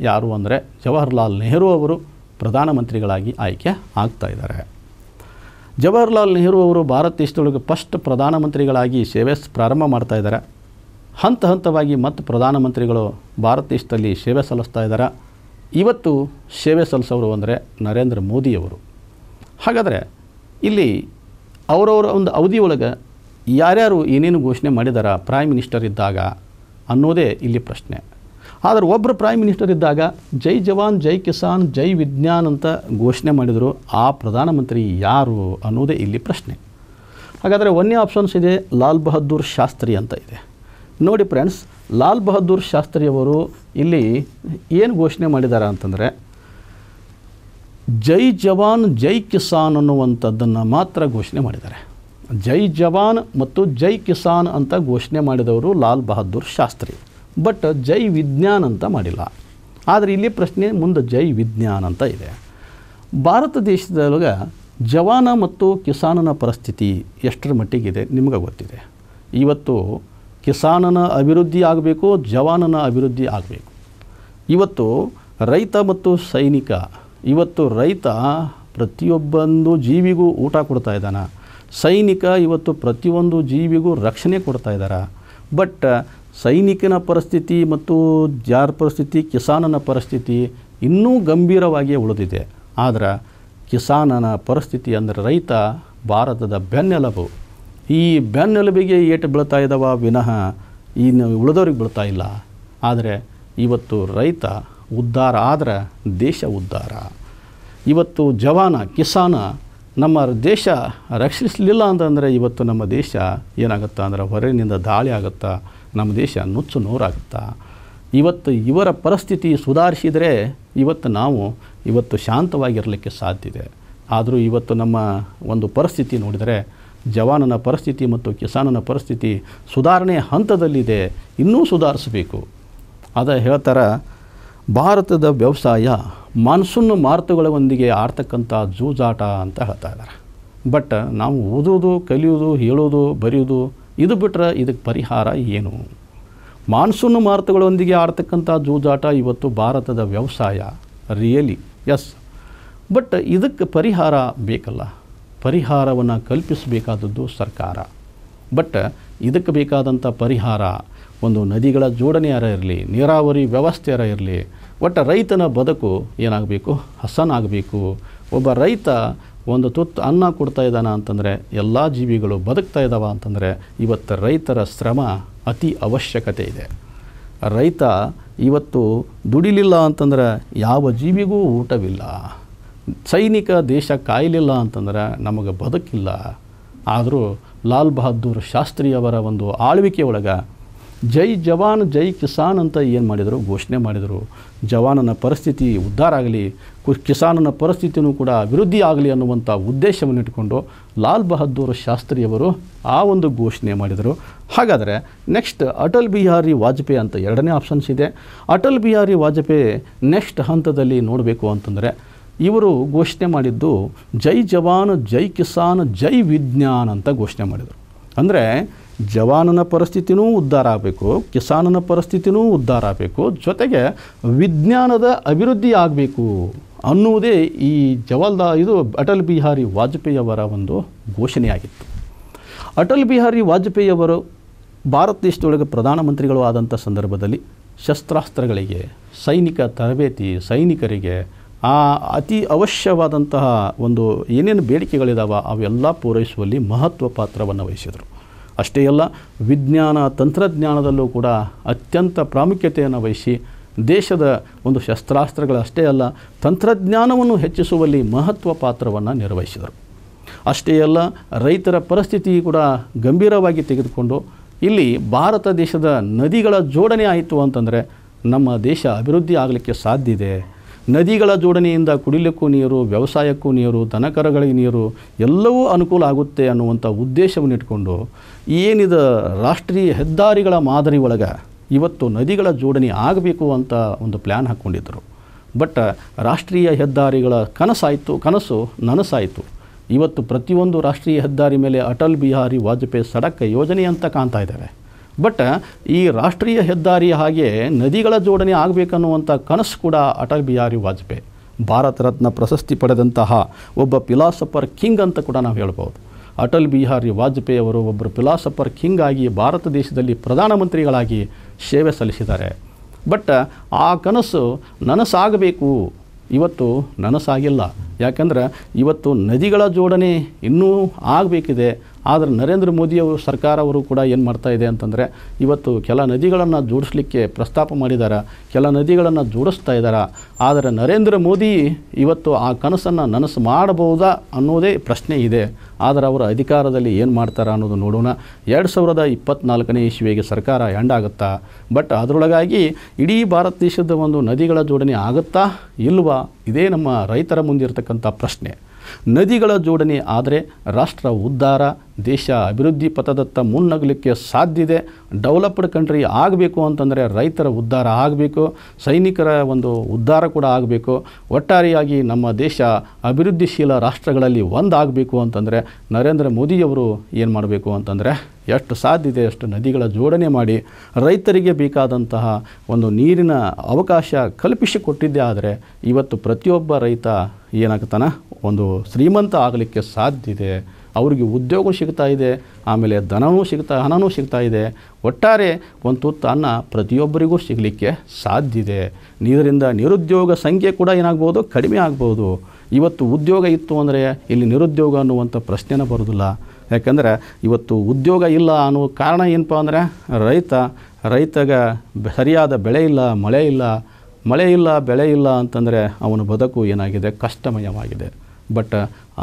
ಯಾರು ಅಂದರೆ ಜವಾಹರ್ಲಾಲ್ ನೆಹರು ಅವರು ಪ್ರಧಾನಮಂತ್ರಿಗಳಾಗಿ ಆಯ್ಕೆ ಆಗ್ತಾ ಇದ್ದಾರೆ ಜವಾಹರ್ಲಾಲ್ ನೆಹರು ಅವರು ಭಾರತ ದೇಶದೊಳಗೆ ಫಸ್ಟ್ ಪ್ರಧಾನಮಂತ್ರಿಗಳಾಗಿ ಸೇವೆ ಪ್ರಾರಂಭ ಮಾಡ್ತಾ ಇದ್ದಾರೆ ಹಂತ ಹಂತವಾಗಿ ಮತ್ತು ಪ್ರಧಾನಮಂತ್ರಿಗಳು ಭಾರತ ದೇಶದಲ್ಲಿ ಸೇವೆ ಸಲ್ಲಿಸ್ತಾ ಇದ್ದಾರೆ ಇವತ್ತು ಸೇವೆ ಸಲ್ಲಿಸೋರು ಅಂದರೆ ನರೇಂದ್ರ ಮೋದಿಯವರು ಹಾಗಾದರೆ ಇಲ್ಲಿ ಅವರವರ ಒಂದು ಅವಧಿ ಒಳಗೆ ಯಾರ್ಯಾರು ಏನೇನು ಘೋಷಣೆ ಮಾಡಿದಾರ ಪ್ರೈಮ್ ಮಿನಿಸ್ಟರ್ ಇದ್ದಾಗ ಅನ್ನೋದೇ ಇಲ್ಲಿ ಪ್ರಶ್ನೆ ಆದರೆ ಒಬ್ಬರು ಪ್ರೈಮ್ ಮಿನಿಸ್ಟರ್ ಇದ್ದಾಗ ಜೈ ಜವಾನ್ ಜೈ ಕಿಸಾನ್ ಜೈ ವಿಜ್ಞಾನ್ ಅಂತ ಘೋಷಣೆ ಮಾಡಿದರು ಆ ಪ್ರಧಾನಮಂತ್ರಿ ಯಾರು ಅನ್ನೋದೇ ಇಲ್ಲಿ ಪ್ರಶ್ನೆ ಹಾಗಾದರೆ ಒನ್ನೇ ಆಪ್ಷನ್ಸ್ ಇದೆ ಲಾಲ್ ಬಹದ್ದೂರ್ ಶಾಸ್ತ್ರಿ ಅಂತ ಇದೆ ನೋಡಿ ಫ್ರೆಂಡ್ಸ್ ಲಾಲ್ ಬಹದ್ದೂರ್ ಶಾಸ್ತ್ರಿಯವರು ಇಲ್ಲಿ ಏನು ಘೋಷಣೆ ಮಾಡಿದ್ದಾರೆ ಅಂತಂದರೆ ಜೈ ಜವಾನ್ ಜೈ ಕಿಸಾನ್ ಅನ್ನುವಂಥದ್ದನ್ನು ಮಾತ್ರ ಘೋಷಣೆ ಮಾಡಿದ್ದಾರೆ ಜೈ ಜವಾನ್ ಮತ್ತು ಜೈ ಕಿಸಾನ್ ಅಂತ ಘೋಷಣೆ ಮಾಡಿದವರು ಲಾಲ್ ಬಹದ್ದೂರ್ ಶಾಸ್ತ್ರಿ ಬಟ್ ಜೈ ವಿಜ್ಞಾನ್ ಅಂತ ಮಾಡಿಲ್ಲ ಆದರೆ ಇಲ್ಲಿ ಪ್ರಶ್ನೆ ಮುಂದೆ ಜೈ ವಿಜ್ಞಾನ್ ಅಂತ ಇದೆ ಭಾರತ ದೇಶದೊಳಗೆ ಜವಾನ ಮತ್ತು ಕಿಸಾನನ ಪರಿಸ್ಥಿತಿ ಎಷ್ಟರ ಮಟ್ಟಿಗಿದೆ ನಿಮಗೆ ಗೊತ್ತಿದೆ ಇವತ್ತು ಕಿಸಾನನ ಅಭಿವೃದ್ಧಿ ಆಗಬೇಕು ಜವಾನನ ಅಭಿವೃದ್ಧಿ ಆಗಬೇಕು ಇವತ್ತು ರೈತ ಮತ್ತು ಸೈನಿಕ ಇವತ್ತು ರೈತ ಪ್ರತಿಯೊಬ್ಬಂದು ಜೀವಿಗೂ ಊಟ ಕೊಡ್ತಾ ಇದ್ದಾನೆ ಸೈನಿಕ ಇವತ್ತು ಪ್ರತಿಯೊಂದು ಜೀವಿಗೂ ರಕ್ಷಣೆ ಕೊಡ್ತಾ ಇದ್ದಾರೆ ಬಟ್ ಸೈನಿಕನ ಪರಿಸ್ಥಿತಿ ಮತ್ತು ಜಾರ್ ಪರಿಸ್ಥಿತಿ ಕಿಸಾನನ ಪರಿಸ್ಥಿತಿ ಇನ್ನೂ ಗಂಭೀರವಾಗಿಯೇ ಉಳಿದಿದೆ ಆದರೆ ಕಿಸಾನನ ಪರಿಸ್ಥಿತಿ ಅಂದರೆ ರೈತ ಭಾರತದ ಬೆನ್ನೆಲುಬು ಈ ಬೆನ್ನೆಲುಬಿಗೆ ಏಟು ಬೀಳ್ತಾ ಇದ್ದಾವ ವಿನಃ ಈ ಉಳಿದವ್ರಿಗೆ ಬೀಳ್ತಾ ಇಲ್ಲ ಆದರೆ ಇವತ್ತು ರೈತ ಉದ್ಧಾರ ಆದರೆ ದೇಶ ಉದ್ಧಾರ ಇವತ್ತು ಜವಾನ ಕಿಸಾನ ನಮ್ಮ ದೇಶ ರಕ್ಷಿಸಲಿಲ್ಲ ಅಂತಂದರೆ ಇವತ್ತು ನಮ್ಮ ದೇಶ ಏನಾಗುತ್ತಾ ಅಂದ್ರೆ ಹೊರಗಿನಿಂದ ದಾಳಿ ಆಗುತ್ತಾ ನಮ್ಮ ದೇಶ ನುಚ್ಚು ನೋರಾಗುತ್ತಾ ಇವತ್ತು ಇವರ ಪರಿಸ್ಥಿತಿ ಸುಧಾರಿಸಿದರೆ ಇವತ್ತು ನಾವು ಇವತ್ತು ಶಾಂತವಾಗಿರಲಿಕ್ಕೆ ಸಾಧ್ಯ ಇದೆ ಆದರೂ ಇವತ್ತು ನಮ್ಮ ಒಂದು ಪರಿಸ್ಥಿತಿ ನೋಡಿದರೆ ಜವಾನನ ಪರಿಸ್ಥಿತಿ ಮತ್ತು ಕಿಸಾನನ ಪರಿಸ್ಥಿತಿ ಸುಧಾರಣೆ ಹಂತದಲ್ಲಿದೆ ಇನ್ನೂ ಸುಧಾರಿಸಬೇಕು ಅದ ಹೇಳ್ತಾರೆ ಭಾರತದ ವ್ಯವಸಾಯ ಮಾನ್ಸೂನ್ ಮಾರುತಗಳೊಂದಿಗೆ ಆಡ್ತಕ್ಕಂಥ ಜೂಜಾಟ ಅಂತ ಹೇಳ್ತಾ ಇದ್ದಾರೆ ಬಟ್ ನಾವು ಓದೋದು ಕಲಿಯೋದು ಹೇಳೋದು ಬರೆಯೋದು ಇದು ಬಿಟ್ಟರೆ ಇದಕ್ಕೆ ಪರಿಹಾರ ಏನು ಮಾನ್ಸೂನ್ ಮಾರುತಗಳೊಂದಿಗೆ ಆಡ್ತಕ್ಕಂಥ ಜೂಜಾಟ ಇವತ್ತು ಭಾರತದ ವ್ಯವಸಾಯ ರಿಯಲಿ ಎಸ್ ಬಟ್ ಇದಕ್ಕೆ ಪರಿಹಾರ ಬೇಕಲ್ಲ ಪರಿಹಾರವನ್ನು ಕಲ್ಪಿಸಬೇಕಾದದ್ದು ಸರ್ಕಾರ ಬಟ್ ಇದಕ್ಕೆ ಬೇಕಾದಂಥ ಪರಿಹಾರ ಒಂದು ನದಿಗಳ ಜೋಡಣೆ ಯಾರ ಇರಲಿ ನೀರಾವರಿ ವ್ಯವಸ್ಥೆ ಯಾರ ಇರಲಿ ಒಟ್ಟು ರೈತನ ಬದುಕು ಏನಾಗಬೇಕು ಹಸನಾಗಬೇಕು ಒಬ್ಬ ರೈತ ಒಂದು ತುತ್ತು ಅನ್ನ ಕೊಡ್ತಾ ಇದ್ದಾನ ಅಂತಂದರೆ ಎಲ್ಲ ಜೀವಿಗಳು ಬದುಕ್ತಾ ಇದ್ದಾವ ಅಂತಂದರೆ ಇವತ್ತು ರೈತರ ಶ್ರಮ ಅತಿ ಅವಶ್ಯಕತೆ ಇದೆ ರೈತ ಇವತ್ತು ದುಡಿಲಿಲ್ಲ ಅಂತಂದರೆ ಯಾವ ಜೀವಿಗೂ ಊಟವಿಲ್ಲ ಸೈನಿಕ ದೇಶ ಕಾಯಲಿಲ್ಲ ಅಂತಂದರೆ ನಮಗೆ ಬದುಕಿಲ್ಲ ಆದರೂ ಲಾಲ್ ಬಹದ್ದೂರ್ ಶಾಸ್ತ್ರಿಯವರ ಒಂದು ಆಳ್ವಿಕೆ ಜೈ ಜವಾನ್ ಜೈ ಕಿಸಾನ್ ಅಂತ ಏನು ಮಾಡಿದರು ಘೋಷಣೆ ಮಾಡಿದರು ಜವಾನನ ಪರಿಸ್ಥಿತಿ ಉದ್ಧಾರ ಆಗಲಿ ಕಿಸಾನನ ಪರಿಸ್ಥಿತಿಯೂ ಕೂಡ ಅಭಿವೃದ್ಧಿ ಆಗಲಿ ಅನ್ನುವಂಥ ಉದ್ದೇಶವನ್ನು ಇಟ್ಕೊಂಡು ಲಾಲ್ ಬಹದ್ದೂರ್ ಶಾಸ್ತ್ರಿಯವರು ಆ ಒಂದು ಘೋಷಣೆ ಮಾಡಿದರು ಹಾಗಾದರೆ ನೆಕ್ಸ್ಟ್ ಅಟಲ್ ಬಿಹಾರಿ ವಾಜಪೇಯಿ ಅಂತ ಎರಡನೇ ಆಪ್ಷನ್ಸ್ ಇದೆ ಅಟಲ್ ಬಿಹಾರಿ ವಾಜಪೇಯಿ ನೆಕ್ಸ್ಟ್ ಹಂತದಲ್ಲಿ ನೋಡಬೇಕು ಅಂತಂದರೆ ಇವರು ಘೋಷಣೆ ಮಾಡಿದ್ದು ಜೈ ಜವಾನ್ ಜೈ ಕಿಸಾನ್ ಜೈ ವಿಜ್ಞಾನ್ ಅಂತ ಘೋಷಣೆ ಮಾಡಿದರು ಅಂದರೆ ಜವಾನನ ಪರಿಸ್ಥಿತಿನೂ ಉದ್ಧಾರ ಆಗಬೇಕು ಕಿಸಾನನ ಪರಿಸ್ಥಿತಿನೂ ಉದ್ಧಾರ ಆಗಬೇಕು ಜೊತೆಗೆ ವಿಜ್ಞಾನದ ಅಭಿವೃದ್ಧಿ ಆಗಬೇಕು ಅನ್ನುವುದೇ ಈ ಜವಾಲ್ದಾ ಇದು ಅಟಲ್ ಬಿಹಾರಿ ವಾಜಪೇಯಿ ಅವರ ಒಂದು ಘೋಷಣೆಯಾಗಿತ್ತು ಅಟಲ್ ಬಿಹಾರಿ ವಾಜಪೇಯಿ ಅವರು ಭಾರತ ದೇಶದೊಳಗೆ ಪ್ರಧಾನಮಂತ್ರಿಗಳು ಆದಂಥ ಸಂದರ್ಭದಲ್ಲಿ ಶಸ್ತ್ರಾಸ್ತ್ರಗಳಿಗೆ ಸೈನಿಕ ತರಬೇತಿ ಸೈನಿಕರಿಗೆ ಆ ಅತಿ ಅವಶ್ಯವಾದಂತಹ ಒಂದು ಏನೇನು ಬೇಡಿಕೆಗಳಿದಾವೆ ಅವೆಲ್ಲ ಪೂರೈಸುವಲ್ಲಿ ಮಹತ್ವ ಪಾತ್ರವನ್ನು ವಹಿಸಿದರು ಅಷ್ಟೇ ಅಲ್ಲ ವಿಜ್ಞಾನ ತಂತ್ರಜ್ಞಾನದಲ್ಲೂ ಕೂಡ ಅತ್ಯಂತ ಪ್ರಾಮುಖ್ಯತೆಯನ್ನು ವಹಿಸಿ ದೇಶದ ಒಂದು ಶಸ್ತ್ರಾಸ್ತ್ರಗಳಷ್ಟೇ ಅಲ್ಲ ತಂತ್ರಜ್ಞಾನವನ್ನು ಹೆಚ್ಚಿಸುವಲ್ಲಿ ಮಹತ್ವ ಪಾತ್ರವನ್ನು ನಿರ್ವಹಿಸಿದರು ಅಷ್ಟೇ ಅಲ್ಲ ರೈತರ ಪರಿಸ್ಥಿತಿ ಕೂಡ ಗಂಭೀರವಾಗಿ ತೆಗೆದುಕೊಂಡು ಇಲ್ಲಿ ಭಾರತ ದೇಶದ ನದಿಗಳ ಜೋಡಣೆ ಆಯಿತು ಅಂತಂದರೆ ನಮ್ಮ ದೇಶ ಅಭಿವೃದ್ಧಿ ಆಗಲಿಕ್ಕೆ ಸಾಧ್ಯ ಇದೆ ನದಿಗಳ ಜೋಡಣೆಯಿಂದ ಕುಡಿಲಿಕ್ಕೂ ನೀರು ವ್ಯವಸಾಯಕ್ಕೂ ನೀರು ದನಕರಗಳಿಗೆ ನೀರು ಎಲ್ಲವೂ ಅನುಕೂಲ ಆಗುತ್ತೆ ಅನ್ನುವಂಥ ಉದ್ದೇಶವನ್ನು ಇಟ್ಕೊಂಡು ಏನಿದು ರಾಷ್ಟ್ರೀಯ ಹೆದ್ದಾರಿಗಳ ಮಾದರಿ ಒಳಗೆ ಇವತ್ತು ನದಿಗಳ ಜೋಡಣೆ ಆಗಬೇಕು ಅಂತ ಒಂದು ಪ್ಲ್ಯಾನ್ ಹಾಕ್ಕೊಂಡಿದ್ದರು ಬಟ್ ರಾಷ್ಟ್ರೀಯ ಹೆದ್ದಾರಿಗಳ ಕನಸಾಯಿತು ಕನಸು ನನಸಾಯಿತು ಇವತ್ತು ಪ್ರತಿಯೊಂದು ರಾಷ್ಟ್ರೀಯ ಹೆದ್ದಾರಿ ಮೇಲೆ ಅಟಲ್ ಬಿಹಾರಿ ವಾಜಪೇಯಿ ಸಡಕ್ ಯೋಜನೆ ಅಂತ ಕಾಣ್ತಾ ಇದ್ದಾವೆ ಬಟ್ uh, ಈ ರಾಷ್ಟ್ರೀಯ ಹೆದ್ದಾರಿಯ ಹಾಗೆ ನದಿಗಳ ಜೋಡಣೆ ಆಗಬೇಕನ್ನುವಂಥ ಕನಸು ಕೂಡ ಅಟಲ್ ಬಿಹಾರಿ ವಾಜಪೇಯಿ ಭಾರತ ರತ್ನ ಪ್ರಶಸ್ತಿ ಪಡೆದಂತಹ ಒಬ್ಬ ಫಿಲಾಸಫರ್ ಕಿಂಗ್ ಅಂತ ಕೂಡ ನಾವು ಹೇಳ್ಬೋದು ಅಟಲ್ ಬಿಹಾರಿ ವಾಜಪೇಯಿ ಅವರು ಒಬ್ಬರು ಫಿಲಾಸಫರ್ ಕಿಂಗ್ ಆಗಿ ಭಾರತ ದೇಶದಲ್ಲಿ ಪ್ರಧಾನಮಂತ್ರಿಗಳಾಗಿ ಸೇವೆ ಸಲ್ಲಿಸಿದ್ದಾರೆ ಬಟ್ uh, ಆ ಕನಸು ನನಸಾಗಬೇಕು ಇವತ್ತು ನನಸಾಗಿಲ್ಲ ಯಾಕಂದ್ರೆ ಇವತ್ತು ನದಿಗಳ ಜೋಡಣೆ ಇನ್ನೂ ಆಗಬೇಕಿದೆ ಆದರೆ ನರೇಂದ್ರ ಮೋದಿಯವರು ಸರ್ಕಾರವರು ಕೂಡ ಏನು ಮಾಡ್ತಾ ಇದೆ ಅಂತಂದರೆ ಇವತ್ತು ಕೆಲ ನದಿಗಳನ್ನು ಜೋಡಿಸ್ಲಿಕ್ಕೆ ಪ್ರಸ್ತಾಪ ಮಾಡಿದ್ದಾರೆ ಕೆಲ ನದಿಗಳನ್ನು ಜೋಡಿಸ್ತಾ ಇದ್ದಾರೆ ಆದರೆ ನರೇಂದ್ರ ಮೋದಿ ಇವತ್ತು ಆ ಕನಸನ್ನು ನನಸು ಮಾಡಬಹುದಾ ಅನ್ನೋದೇ ಪ್ರಶ್ನೆ ಇದೆ ಆದರೆ ಅವರ ಅಧಿಕಾರದಲ್ಲಿ ಏನು ಮಾಡ್ತಾರೆ ಅನ್ನೋದು ನೋಡೋಣ ಎರಡು ಸಾವಿರದ ಇಪ್ಪತ್ತ್ನಾಲ್ಕನೇ ಇಸ್ವಿಗೆ ಸರ್ಕಾರ ಎಂಡ್ ಆಗುತ್ತಾ ಬಟ್ ಅದರೊಳಗಾಗಿ ಇಡೀ ಭಾರತ ದೇಶದ ಒಂದು ನದಿಗಳ ಜೋಡಣೆ ಆಗುತ್ತಾ ಇಲ್ವಾ ಇದೇ ನಮ್ಮ ರೈತರ ಮುಂದಿರತಕ್ಕಂಥ ಪ್ರಶ್ನೆ ನದಿಗಳ ಜೋಡಣೆ ಆದರೆ ರಾಷ್ಟ್ರ ಉದ್ಧಾರ ದೇಶ ಅಭಿವೃದ್ಧಿ ಪಥದತ್ತ ಮುನ್ನಗಲಿಕ್ಕೆ ಸಾಧ್ಯ ಇದೆ ಡೆವಲಪ್ಡ್ ಕಂಟ್ರಿ ಆಗಬೇಕು ಅಂತಂದರೆ ರೈತರ ಉದ್ಧಾರ ಆಗಬೇಕು ಸೈನಿಕರ ಒಂದು ಉದ್ಧಾರ ಕೂಡ ಆಗಬೇಕು ಒಟ್ಟಾರೆಯಾಗಿ ನಮ್ಮ ದೇಶ ಅಭಿವೃದ್ಧಿಶೀಲ ರಾಷ್ಟ್ರಗಳಲ್ಲಿ ಒಂದಾಗಬೇಕು ಅಂತಂದರೆ ನರೇಂದ್ರ ಮೋದಿಯವರು ಏನು ಮಾಡಬೇಕು ಅಂತಂದರೆ ಎಷ್ಟು ಸಾಧ್ಯ ಇದೆ ಅಷ್ಟು ನದಿಗಳ ಜೋಡಣೆ ಮಾಡಿ ರೈತರಿಗೆ ಬೇಕಾದಂತಹ ಒಂದು ನೀರಿನ ಅವಕಾಶ ಕಲ್ಪಿಸಿಕೊಟ್ಟಿದ್ದೇ ಆದರೆ ಇವತ್ತು ಪ್ರತಿಯೊಬ್ಬ ರೈತ ಏನಾಗ್ತಾನೆ ಒಂದು ಶ್ರೀಮಂತ ಆಗಲಿಕ್ಕೆ ಸಾಧ್ಯ ಇದೆ ಅವರಿಗೆ ಉದ್ಯೋಗ ಸಿಗ್ತಾ ಇದೆ ಆಮೇಲೆ ಧನವೂ ಸಿಗ್ತಾ ಹಣವೂ ಸಿಗ್ತಾ ಇದೆ ಒಟ್ಟಾರೆ ಒಂದು ತುತ್ತು ಅನ್ನ ಪ್ರತಿಯೊಬ್ಬರಿಗೂ ಸಿಗಲಿಕ್ಕೆ ಸಾಧ್ಯ ಇದೆ ಇದರಿಂದ ನಿರುದ್ಯೋಗ ಸಂಖ್ಯೆ ಕೂಡ ಏನಾಗ್ಬೋದು ಕಡಿಮೆ ಆಗ್ಬೋದು ಇವತ್ತು ಉದ್ಯೋಗ ಇತ್ತು ಅಂದರೆ ಇಲ್ಲಿ ನಿರುದ್ಯೋಗ ಅನ್ನುವಂಥ ಪ್ರಶ್ನೆನ ಬರೋದಿಲ್ಲ ಯಾಕಂದರೆ ಇವತ್ತು ಉದ್ಯೋಗ ಇಲ್ಲ ಅನ್ನೋ ಕಾರಣ ಏನಪ್ಪ ಅಂದರೆ ರೈತ ರೈತಗ ಸರಿಯಾದ ಬೆಳೆ ಇಲ್ಲ ಮಳೆ ಇಲ್ಲ ಮಳೆ ಇಲ್ಲ ಬೆಳೆ ಇಲ್ಲ ಅಂತಂದರೆ ಅವನ ಬದುಕು ಏನಾಗಿದೆ ಕಷ್ಟಮಯವಾಗಿದೆ ಬಟ್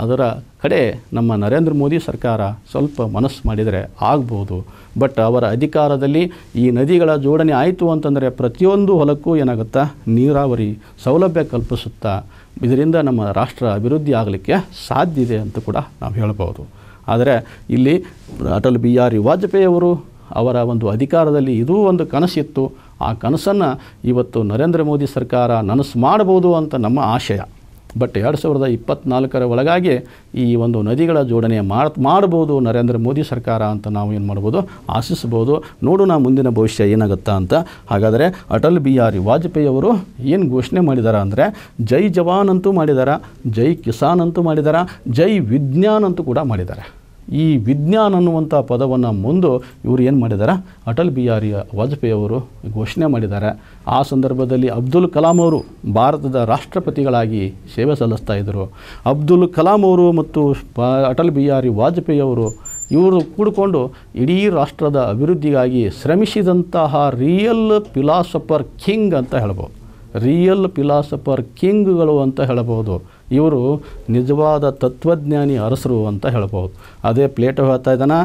ಅದರ ಕಡೆ ನಮ್ಮ ನರೇಂದ್ರ ಮೋದಿ ಸರ್ಕಾರ ಸ್ವಲ್ಪ ಮನಸ್ಸು ಮಾಡಿದರೆ ಆಗ್ಬೋದು ಬಟ್ ಅವರ ಅಧಿಕಾರದಲ್ಲಿ ಈ ನದಿಗಳ ಜೋಡಣೆ ಆಯಿತು ಅಂತಂದರೆ ಪ್ರತಿಯೊಂದು ಹೊಲಕ್ಕೂ ಏನಾಗುತ್ತಾ ನೀರಾವರಿ ಸೌಲಭ್ಯ ಕಲ್ಪಿಸುತ್ತಾ ಇದರಿಂದ ನಮ್ಮ ರಾಷ್ಟ್ರ ಅಭಿವೃದ್ಧಿ ಆಗಲಿಕ್ಕೆ ಸಾಧ್ಯ ಇದೆ ಅಂತ ಕೂಡ ನಾವು ಹೇಳಬಹುದು ಆದರೆ ಇಲ್ಲಿ ಅಟಲ್ ಬಿಹಾರಿ ವಾಜಪೇಯಿ ಅವರು ಅವರ ಒಂದು ಅಧಿಕಾರದಲ್ಲಿ ಇದೂ ಒಂದು ಕನಸಿತ್ತು ಆ ಕನಸನ್ನು ಇವತ್ತು ನರೇಂದ್ರ ಮೋದಿ ಸರ್ಕಾರ ನನಸು ಮಾಡ್ಬೋದು ಅಂತ ನಮ್ಮ ಆಶಯ ಬಟ್ ಎರಡು ಸಾವಿರದ ಇಪ್ಪತ್ತ್ನಾಲ್ಕರ ಒಳಗಾಗಿ ಈ ಒಂದು ನದಿಗಳ ಜೋಡಣೆ ಮಾಡ್ಬೋದು ನರೇಂದ್ರ ಮೋದಿ ಸರ್ಕಾರ ಅಂತ ನಾವು ಏನು ಮಾಡ್ಬೋದು ಆಶಿಸ್ಬೋದು ನೋಡೋಣ ಮುಂದಿನ ಭವಿಷ್ಯ ಏನಾಗುತ್ತಾ ಅಂತ ಹಾಗಾದರೆ ಅಟಲ್ ಬಿಹಾರಿ ವಾಜಪೇಯಿ ಅವರು ಏನು ಘೋಷಣೆ ಮಾಡಿದ್ದಾರೆ ಅಂದರೆ ಜೈ ಜವಾನ್ ಅಂತೂ ಮಾಡಿದಾರ ಜೈ ಕಿಸಾನ್ ಅಂತೂ ಮಾಡಿದಾರ ಜೈ ವಿಜ್ಞಾನ್ ಅಂತೂ ಕೂಡ ಮಾಡಿದ್ದಾರೆ ಈ ವಿಜ್ಞಾನ ಅನ್ನುವಂಥ ಪದವನ್ನು ಮುಂದು ಇವರು ಏನು ಮಾಡಿದ್ದಾರೆ ಅಟಲ್ ಬಿಹಾರಿ ವಾಜಪೇಯಿ ಅವರು ಘೋಷಣೆ ಮಾಡಿದ್ದಾರೆ ಆ ಸಂದರ್ಭದಲ್ಲಿ ಅಬ್ದುಲ್ ಕಲಾಂ ಅವರು ಭಾರತದ ರಾಷ್ಟ್ರಪತಿಗಳಾಗಿ ಸೇವೆ ಸಲ್ಲಿಸ್ತಾ ಇದ್ದರು ಅಬ್ದುಲ್ ಕಲಾಂ ಅವರು ಮತ್ತು ಅಟಲ್ ಬಿಹಾರಿ ವಾಜಪೇಯಿ ಅವರು ಇವರು ಕೂಡಿಕೊಂಡು ಇಡೀ ರಾಷ್ಟ್ರದ ಅಭಿವೃದ್ಧಿಗಾಗಿ ಶ್ರಮಿಸಿದಂತಹ ರಿಯಲ್ ಫಿಲಾಸಫರ್ ಕಿಂಗ್ ಅಂತ ಹೇಳ್ಬೋದು ರಿಯಲ್ ಫಿಲಾಸಫರ್ ಕಿಂಗ್ಗಳು ಅಂತ ಹೇಳಬಹುದು ಇವರು ನಿಜವಾದ ತತ್ವಜ್ಞಾನಿ ಅರಸರು ಅಂತ ಹೇಳ್ಬೋದು ಅದೇ ಪ್ಲೇಟೋ ಹೇಳ್ತಾ ಇದ್ದಾನೆ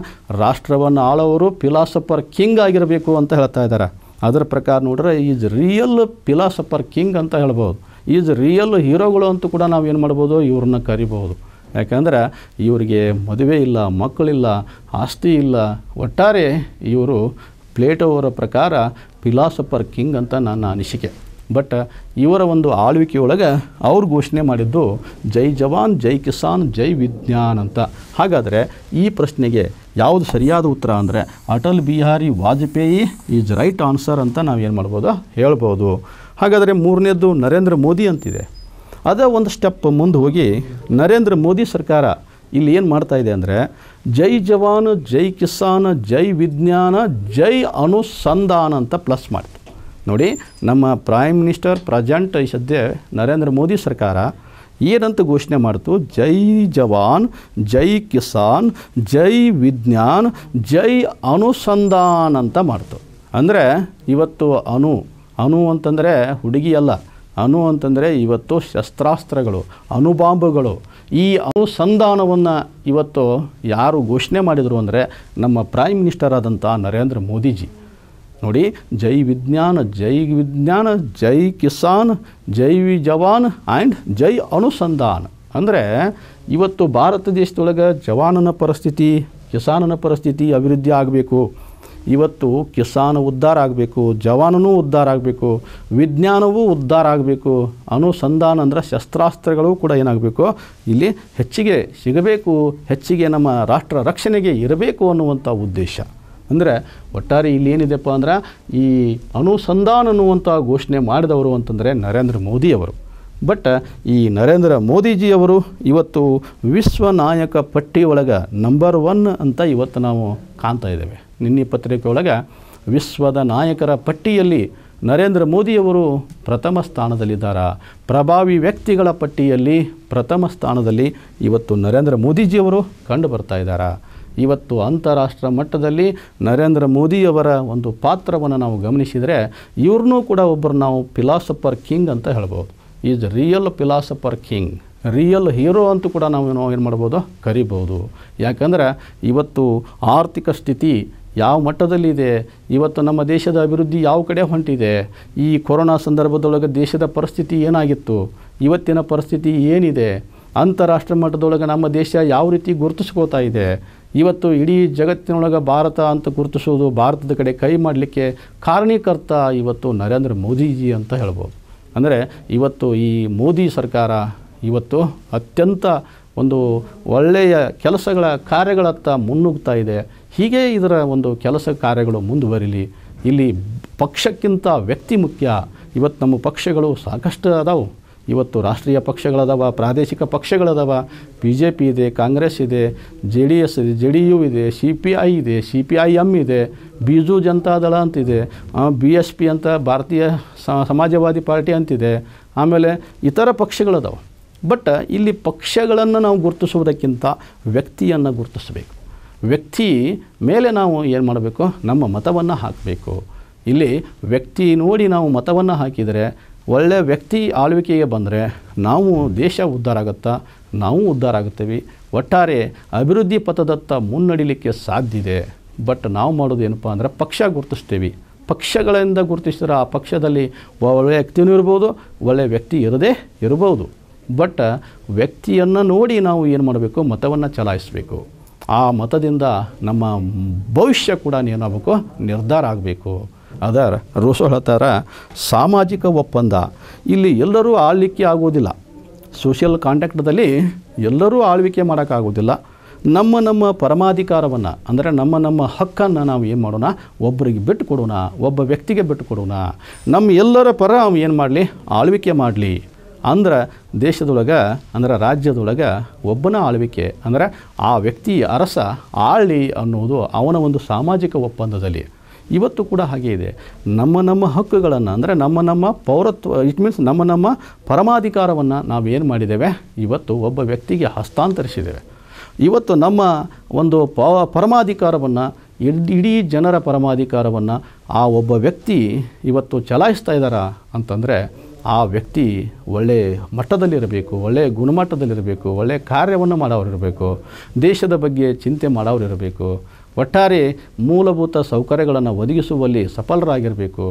ರಾಷ್ಟ್ರವನ್ನು ಆಳವರು ಫಿಲಾಸಫರ್ ಕಿಂಗ್ ಆಗಿರಬೇಕು ಅಂತ ಹೇಳ್ತಾ ಇದ್ದಾರೆ ಅದರ ಪ್ರಕಾರ ನೋಡಿದ್ರೆ ಈಸ್ ರಿಯಲ್ ಫಿಲಾಸಫರ್ ಕಿಂಗ್ ಅಂತ ಹೇಳ್ಬೋದು ಈಸ್ ರಿಯಲ್ ಹೀರೋಗಳು ಅಂತೂ ಕೂಡ ನಾವು ಏನು ಮಾಡ್ಬೋದು ಇವ್ರನ್ನ ಕರಿಬೋದು ಯಾಕಂದರೆ ಇವರಿಗೆ ಮದುವೆ ಇಲ್ಲ ಮಕ್ಕಳಿಲ್ಲ ಆಸ್ತಿ ಇಲ್ಲ ಒಟ್ಟಾರೆ ಇವರು ಪ್ಲೇಟೋ ಅವರ ಪ್ರಕಾರ ಫಿಲಾಸಫರ್ ಕಿಂಗ್ ಅಂತ ನನ್ನ ಅನಿಸಿಕೆ ಬಟ್ ಇವರ ಒಂದು ಆಳ್ವಿಕೆಯೊಳಗೆ ಅವ್ರು ಘೋಷಣೆ ಮಾಡಿದ್ದು ಜೈ ಜವಾನ್ ಜೈ ಕಿಸಾನ್ ಜೈ ವಿಜ್ಞಾನ್ ಅಂತ ಹಾಗಾದರೆ ಈ ಪ್ರಶ್ನೆಗೆ ಯಾವುದು ಸರಿಯಾದ ಉತ್ತರ ಅಂದರೆ Atal Bihari Vajpayee is right answer ಅಂತ ನಾವು ಏನು ಮಾಡ್ಬೋದು ಹೇಳ್ಬೋದು ಹಾಗಾದರೆ ಮೂರನೇದು ನರೇಂದ್ರ ಮೋದಿ ಅಂತಿದೆ ಅದೇ ಒಂದು ಸ್ಟೆಪ್ ಮುಂದೆ ಹೋಗಿ ನರೇಂದ್ರ ಮೋದಿ ಸರ್ಕಾರ ಇಲ್ಲಿ ಏನು ಮಾಡ್ತಾಯಿದೆ ಅಂದರೆ ಜೈ ಜವಾನ್ ಜೈ ಕಿಸಾನ್ ಜೈ ವಿಜ್ಞಾನ ಜೈ ಅನುಸಂಧಾನ ಅಂತ ಪ್ಲಸ್ ಮಾಡಿದೆ ನೋಡಿ ನಮ್ಮ ಪ್ರೈಮ್ ಮಿನಿಸ್ಟರ್ ಪ್ರಜೆಂಟ್ ಈ ಸದ್ಯ ನರೇಂದ್ರ ಮೋದಿ ಸರ್ಕಾರ ಏನಂತ ಘೋಷಣೆ ಮಾಡ್ತು ಜೈ ಜವಾನ್ ಜೈ ಕಿಸಾನ್ ಜೈ ವಿಜ್ಞಾನ್ ಜೈ ಅನುಸಂಧಾನ್ ಅಂತ ಮಾಡ್ತು ಅಂದರೆ ಇವತ್ತು ಅನು ಅನು ಅಂತಂದರೆ ಹುಡುಗಿಯಲ್ಲ ಅನು ಅಂತಂದರೆ ಇವತ್ತು ಶಸ್ತ್ರಾಸ್ತ್ರಗಳು ಬಾಂಬುಗಳು ಈ ಅನುಸಂಧಾನವನ್ನು ಇವತ್ತು ಯಾರು ಘೋಷಣೆ ಮಾಡಿದರು ಅಂದರೆ ನಮ್ಮ ಪ್ರೈಮ್ ಮಿನಿಸ್ಟರ್ ಆದಂಥ ನರೇಂದ್ರ ಮೋದಿಜಿ ನೋಡಿ ಜೈ ವಿಜ್ಞಾನ ಜೈ ವಿಜ್ಞಾನ ಜೈ ಕಿಸಾನ್ ಜೈ ವಿ ಜವಾನ್ ಆ್ಯಂಡ್ ಜೈ ಅನುಸಂಧಾನ ಅಂದರೆ ಇವತ್ತು ಭಾರತ ದೇಶದೊಳಗೆ ಜವಾನನ ಪರಿಸ್ಥಿತಿ ಕಿಸಾನನ ಪರಿಸ್ಥಿತಿ ಅಭಿವೃದ್ಧಿ ಆಗಬೇಕು ಇವತ್ತು ಕಿಸಾನ್ ಉದ್ಧಾರ ಆಗಬೇಕು ಜವಾನನೂ ಉದ್ಧಾರ ಆಗಬೇಕು ವಿಜ್ಞಾನವೂ ಉದ್ಧಾರ ಆಗಬೇಕು ಅನುಸಂಧಾನ ಅಂದರೆ ಶಸ್ತ್ರಾಸ್ತ್ರಗಳು ಕೂಡ ಏನಾಗಬೇಕು ಇಲ್ಲಿ ಹೆಚ್ಚಿಗೆ ಸಿಗಬೇಕು ಹೆಚ್ಚಿಗೆ ನಮ್ಮ ರಾಷ್ಟ್ರ ರಕ್ಷಣೆಗೆ ಇರಬೇಕು ಅನ್ನುವಂಥ ಉದ್ದೇಶ ಅಂದರೆ ಒಟ್ಟಾರೆ ಇಲ್ಲಿ ಏನಿದೆಪ್ಪ ಅಂದ್ರೆ ಈ ಅನುಸಂಧಾನ ಅನ್ನುವಂಥ ಘೋಷಣೆ ಮಾಡಿದವರು ಅಂತಂದರೆ ನರೇಂದ್ರ ಮೋದಿಯವರು ಬಟ್ ಈ ನರೇಂದ್ರ ಮೋದಿಜಿಯವರು ಇವತ್ತು ವಿಶ್ವ ನಾಯಕ ಪಟ್ಟಿ ನಂಬರ್ ಒನ್ ಅಂತ ಇವತ್ತು ನಾವು ಕಾಣ್ತಾ ಇದ್ದೇವೆ ನಿನ್ನೆ ಪತ್ರಿಕೆಯೊಳಗೆ ವಿಶ್ವದ ನಾಯಕರ ಪಟ್ಟಿಯಲ್ಲಿ ನರೇಂದ್ರ ಮೋದಿಯವರು ಪ್ರಥಮ ಸ್ಥಾನದಲ್ಲಿದ್ದಾರೆ ಪ್ರಭಾವಿ ವ್ಯಕ್ತಿಗಳ ಪಟ್ಟಿಯಲ್ಲಿ ಪ್ರಥಮ ಸ್ಥಾನದಲ್ಲಿ ಇವತ್ತು ನರೇಂದ್ರ ಮೋದಿಜಿಯವರು ಕಂಡು ಬರ್ತಾ ಇದ್ದಾರಾ ಇವತ್ತು ಅಂತಾರಾಷ್ಟ್ರ ಮಟ್ಟದಲ್ಲಿ ನರೇಂದ್ರ ಮೋದಿಯವರ ಒಂದು ಪಾತ್ರವನ್ನು ನಾವು ಗಮನಿಸಿದರೆ ಇವ್ರನ್ನೂ ಕೂಡ ಒಬ್ಬರು ನಾವು ಫಿಲಾಸಫರ್ ಕಿಂಗ್ ಅಂತ ಹೇಳ್ಬೋದು is real philosopher king real hero ಅಂತೂ ಕೂಡ ನಾವು ಏನು ಮಾಡ್ಬೋದು ಕರಿಬೋದು ಯಾಕಂದರೆ ಇವತ್ತು ಆರ್ಥಿಕ ಸ್ಥಿತಿ ಯಾವ ಮಟ್ಟದಲ್ಲಿದೆ ಇವತ್ತು ನಮ್ಮ ದೇಶದ ಅಭಿವೃದ್ಧಿ ಯಾವ ಕಡೆ ಹೊಂಟಿದೆ ಈ ಕೊರೋನಾ ಸಂದರ್ಭದೊಳಗೆ ದೇಶದ ಪರಿಸ್ಥಿತಿ ಏನಾಗಿತ್ತು ಇವತ್ತಿನ ಪರಿಸ್ಥಿತಿ ಏನಿದೆ ಅಂತಾರಾಷ್ಟ್ರ ಮಟ್ಟದೊಳಗೆ ನಮ್ಮ ದೇಶ ಯಾವ ರೀತಿ ಗುರುತಿಸ್ಕೋತಾ ಇದೆ ಇವತ್ತು ಇಡೀ ಜಗತ್ತಿನೊಳಗೆ ಭಾರತ ಅಂತ ಗುರುತಿಸೋದು ಭಾರತದ ಕಡೆ ಕೈ ಮಾಡಲಿಕ್ಕೆ ಕಾರಣೀಕರ್ತ ಇವತ್ತು ನರೇಂದ್ರ ಮೋದಿಜಿ ಅಂತ ಹೇಳ್ಬೋದು ಅಂದರೆ ಇವತ್ತು ಈ ಮೋದಿ ಸರ್ಕಾರ ಇವತ್ತು ಅತ್ಯಂತ ಒಂದು ಒಳ್ಳೆಯ ಕೆಲಸಗಳ ಕಾರ್ಯಗಳತ್ತ ಮುನ್ನುಗ್ತಾ ಇದೆ ಹೀಗೆ ಇದರ ಒಂದು ಕೆಲಸ ಕಾರ್ಯಗಳು ಮುಂದುವರಿಲಿ ಇಲ್ಲಿ ಪಕ್ಷಕ್ಕಿಂತ ವ್ಯಕ್ತಿ ಮುಖ್ಯ ಇವತ್ತು ನಮ್ಮ ಪಕ್ಷಗಳು ಸಾಕಷ್ಟು ಅದಾವು ಇವತ್ತು ರಾಷ್ಟ್ರೀಯ ಪಕ್ಷಗಳದವ ಪ್ರಾದೇಶಿಕ ಪಕ್ಷಗಳದವ ಬಿ ಜೆ ಪಿ ಇದೆ ಕಾಂಗ್ರೆಸ್ ಇದೆ ಜೆ ಡಿ ಎಸ್ ಇದೆ ಜೆ ಡಿ ಯು ಇದೆ ಸಿ ಪಿ ಐ ಇದೆ ಸಿ ಪಿ ಐ ಎಮ್ ಇದೆ ಬೀಜು ಜನತಾದಳ ಅಂತಿದೆ ಬಿ ಎಸ್ ಪಿ ಅಂತ ಭಾರತೀಯ ಸಮಾಜವಾದಿ ಪಾರ್ಟಿ ಅಂತಿದೆ ಆಮೇಲೆ ಇತರ ಪಕ್ಷಗಳದವ ಬಟ್ ಇಲ್ಲಿ ಪಕ್ಷಗಳನ್ನು ನಾವು ಗುರುತಿಸುವುದಕ್ಕಿಂತ ವ್ಯಕ್ತಿಯನ್ನು ಗುರುತಿಸಬೇಕು ವ್ಯಕ್ತಿ ಮೇಲೆ ನಾವು ಏನು ಮಾಡಬೇಕು ನಮ್ಮ ಮತವನ್ನು ಹಾಕಬೇಕು ಇಲ್ಲಿ ವ್ಯಕ್ತಿ ನೋಡಿ ನಾವು ಮತವನ್ನು ಹಾಕಿದರೆ ಒಳ್ಳೆಯ ವ್ಯಕ್ತಿ ಆಳ್ವಿಕೆಗೆ ಬಂದರೆ ನಾವು ದೇಶ ಉದ್ಧಾರ ಆಗುತ್ತಾ ನಾವು ಉದ್ಧಾರ ಆಗುತ್ತೇವೆ ಒಟ್ಟಾರೆ ಅಭಿವೃದ್ಧಿ ಪಥದತ್ತ ಮುನ್ನಡಿಲಿಕ್ಕೆ ಸಾಧ್ಯ ಇದೆ ಬಟ್ ನಾವು ಮಾಡೋದು ಏನಪ್ಪ ಅಂದರೆ ಪಕ್ಷ ಗುರುತಿಸ್ತೇವೆ ಪಕ್ಷಗಳಿಂದ ಗುರುತಿಸಿದ್ರೆ ಆ ಪಕ್ಷದಲ್ಲಿ ಒಳ್ಳೆಯ ವ್ಯಕ್ತಿಯೂ ಇರ್ಬೋದು ಒಳ್ಳೆಯ ವ್ಯಕ್ತಿ ಇರದೇ ಇರಬಹುದು ಬಟ್ ವ್ಯಕ್ತಿಯನ್ನು ನೋಡಿ ನಾವು ಏನು ಮಾಡಬೇಕು ಮತವನ್ನು ಚಲಾಯಿಸಬೇಕು ಆ ಮತದಿಂದ ನಮ್ಮ ಭವಿಷ್ಯ ಕೂಡ ಏನಾಗಬೇಕು ನಿರ್ಧಾರ ಆಗಬೇಕು ಅದರ ರೋಸೋಳ ಥರ ಸಾಮಾಜಿಕ ಒಪ್ಪಂದ ಇಲ್ಲಿ ಎಲ್ಲರೂ ಆಳ್ವಿಕೆ ಆಗೋದಿಲ್ಲ ಸೋಷಿಯಲ್ ಕಾಂಟ್ಯಾಕ್ಟ್ದಲ್ಲಿ ಎಲ್ಲರೂ ಆಳ್ವಿಕೆ ಮಾಡೋಕ್ಕಾಗೋದಿಲ್ಲ ನಮ್ಮ ನಮ್ಮ ಪರಮಾಧಿಕಾರವನ್ನು ಅಂದರೆ ನಮ್ಮ ನಮ್ಮ ಹಕ್ಕನ್ನು ನಾವು ಏನು ಮಾಡೋಣ ಒಬ್ಬರಿಗೆ ಬಿಟ್ಟು ಕೊಡೋಣ ಒಬ್ಬ ವ್ಯಕ್ತಿಗೆ ಬಿಟ್ಟು ಕೊಡೋಣ ನಮ್ಮ ಎಲ್ಲರ ಪರ ಅವ್ನು ಏನು ಮಾಡಲಿ ಆಳ್ವಿಕೆ ಮಾಡಲಿ ಅಂದ್ರೆ ದೇಶದೊಳಗೆ ಅಂದರೆ ರಾಜ್ಯದೊಳಗೆ ಒಬ್ಬನ ಆಳ್ವಿಕೆ ಅಂದರೆ ಆ ವ್ಯಕ್ತಿ ಅರಸ ಆಳಿ ಅನ್ನೋದು ಅವನ ಒಂದು ಸಾಮಾಜಿಕ ಒಪ್ಪಂದದಲ್ಲಿ ಇವತ್ತು ಕೂಡ ಹಾಗೆ ಇದೆ ನಮ್ಮ ನಮ್ಮ ಹಕ್ಕುಗಳನ್ನು ಅಂದರೆ ನಮ್ಮ ನಮ್ಮ ಪೌರತ್ವ ಇಟ್ ಮೀನ್ಸ್ ನಮ್ಮ ನಮ್ಮ ಪರಮಾಧಿಕಾರವನ್ನು ನಾವೇನು ಮಾಡಿದ್ದೇವೆ ಇವತ್ತು ಒಬ್ಬ ವ್ಯಕ್ತಿಗೆ ಹಸ್ತಾಂತರಿಸಿದ್ದೇವೆ ಇವತ್ತು ನಮ್ಮ ಒಂದು ಪ ಪರಮಾಧಿಕಾರವನ್ನು ಇಡೀ ಜನರ ಪರಮಾಧಿಕಾರವನ್ನು ಆ ಒಬ್ಬ ವ್ಯಕ್ತಿ ಇವತ್ತು ಚಲಾಯಿಸ್ತಾ ಇದ್ದಾರಾ ಅಂತಂದರೆ ಆ ವ್ಯಕ್ತಿ ಒಳ್ಳೆಯ ಮಟ್ಟದಲ್ಲಿರಬೇಕು ಒಳ್ಳೆಯ ಗುಣಮಟ್ಟದಲ್ಲಿರಬೇಕು ಒಳ್ಳೆಯ ಕಾರ್ಯವನ್ನು ಮಾಡೋರಿರಬೇಕು ದೇಶದ ಬಗ್ಗೆ ಚಿಂತೆ ಮಾಡೋರಿರಬೇಕು ಒಟ್ಟಾರೆ ಮೂಲಭೂತ ಸೌಕರ್ಯಗಳನ್ನು ಒದಗಿಸುವಲ್ಲಿ ಸಫಲರಾಗಿರಬೇಕು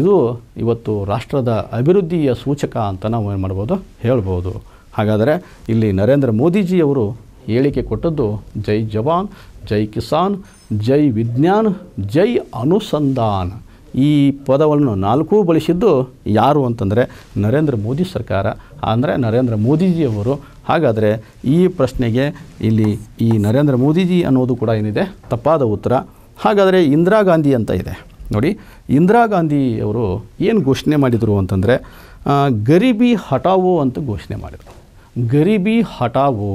ಇದು ಇವತ್ತು ರಾಷ್ಟ್ರದ ಅಭಿವೃದ್ಧಿಯ ಸೂಚಕ ಅಂತ ನಾವು ಏನು ಮಾಡ್ಬೋದು ಹೇಳ್ಬೋದು ಹಾಗಾದರೆ ಇಲ್ಲಿ ನರೇಂದ್ರ ಮೋದಿಜಿಯವರು ಹೇಳಿಕೆ ಕೊಟ್ಟದ್ದು ಜೈ ಜವಾನ್ ಜೈ ಕಿಸಾನ್ ಜೈ ವಿಜ್ಞಾನ್ ಜೈ ಅನುಸಂಧಾನ್ ಈ ಪದವನ್ನು ನಾಲ್ಕೂ ಬಳಸಿದ್ದು ಯಾರು ಅಂತಂದರೆ ನರೇಂದ್ರ ಮೋದಿ ಸರ್ಕಾರ ಅಂದರೆ ನರೇಂದ್ರ ಮೋದಿಜಿಯವರು ಹಾಗಾದರೆ ಈ ಪ್ರಶ್ನೆಗೆ ಇಲ್ಲಿ ಈ ನರೇಂದ್ರ ಮೋದಿಜಿ ಅನ್ನೋದು ಕೂಡ ಏನಿದೆ ತಪ್ಪಾದ ಉತ್ತರ ಹಾಗಾದರೆ ಇಂದಿರಾ ಗಾಂಧಿ ಅಂತ ಇದೆ ನೋಡಿ ಇಂದಿರಾ ಗಾಂಧಿಯವರು ಏನು ಘೋಷಣೆ ಮಾಡಿದರು ಅಂತಂದರೆ ಗರೀಬಿ ಹಟಾವೋ ಅಂತ ಘೋಷಣೆ ಮಾಡಿದರು ಗರೀಬಿ ಹಟಾವೋ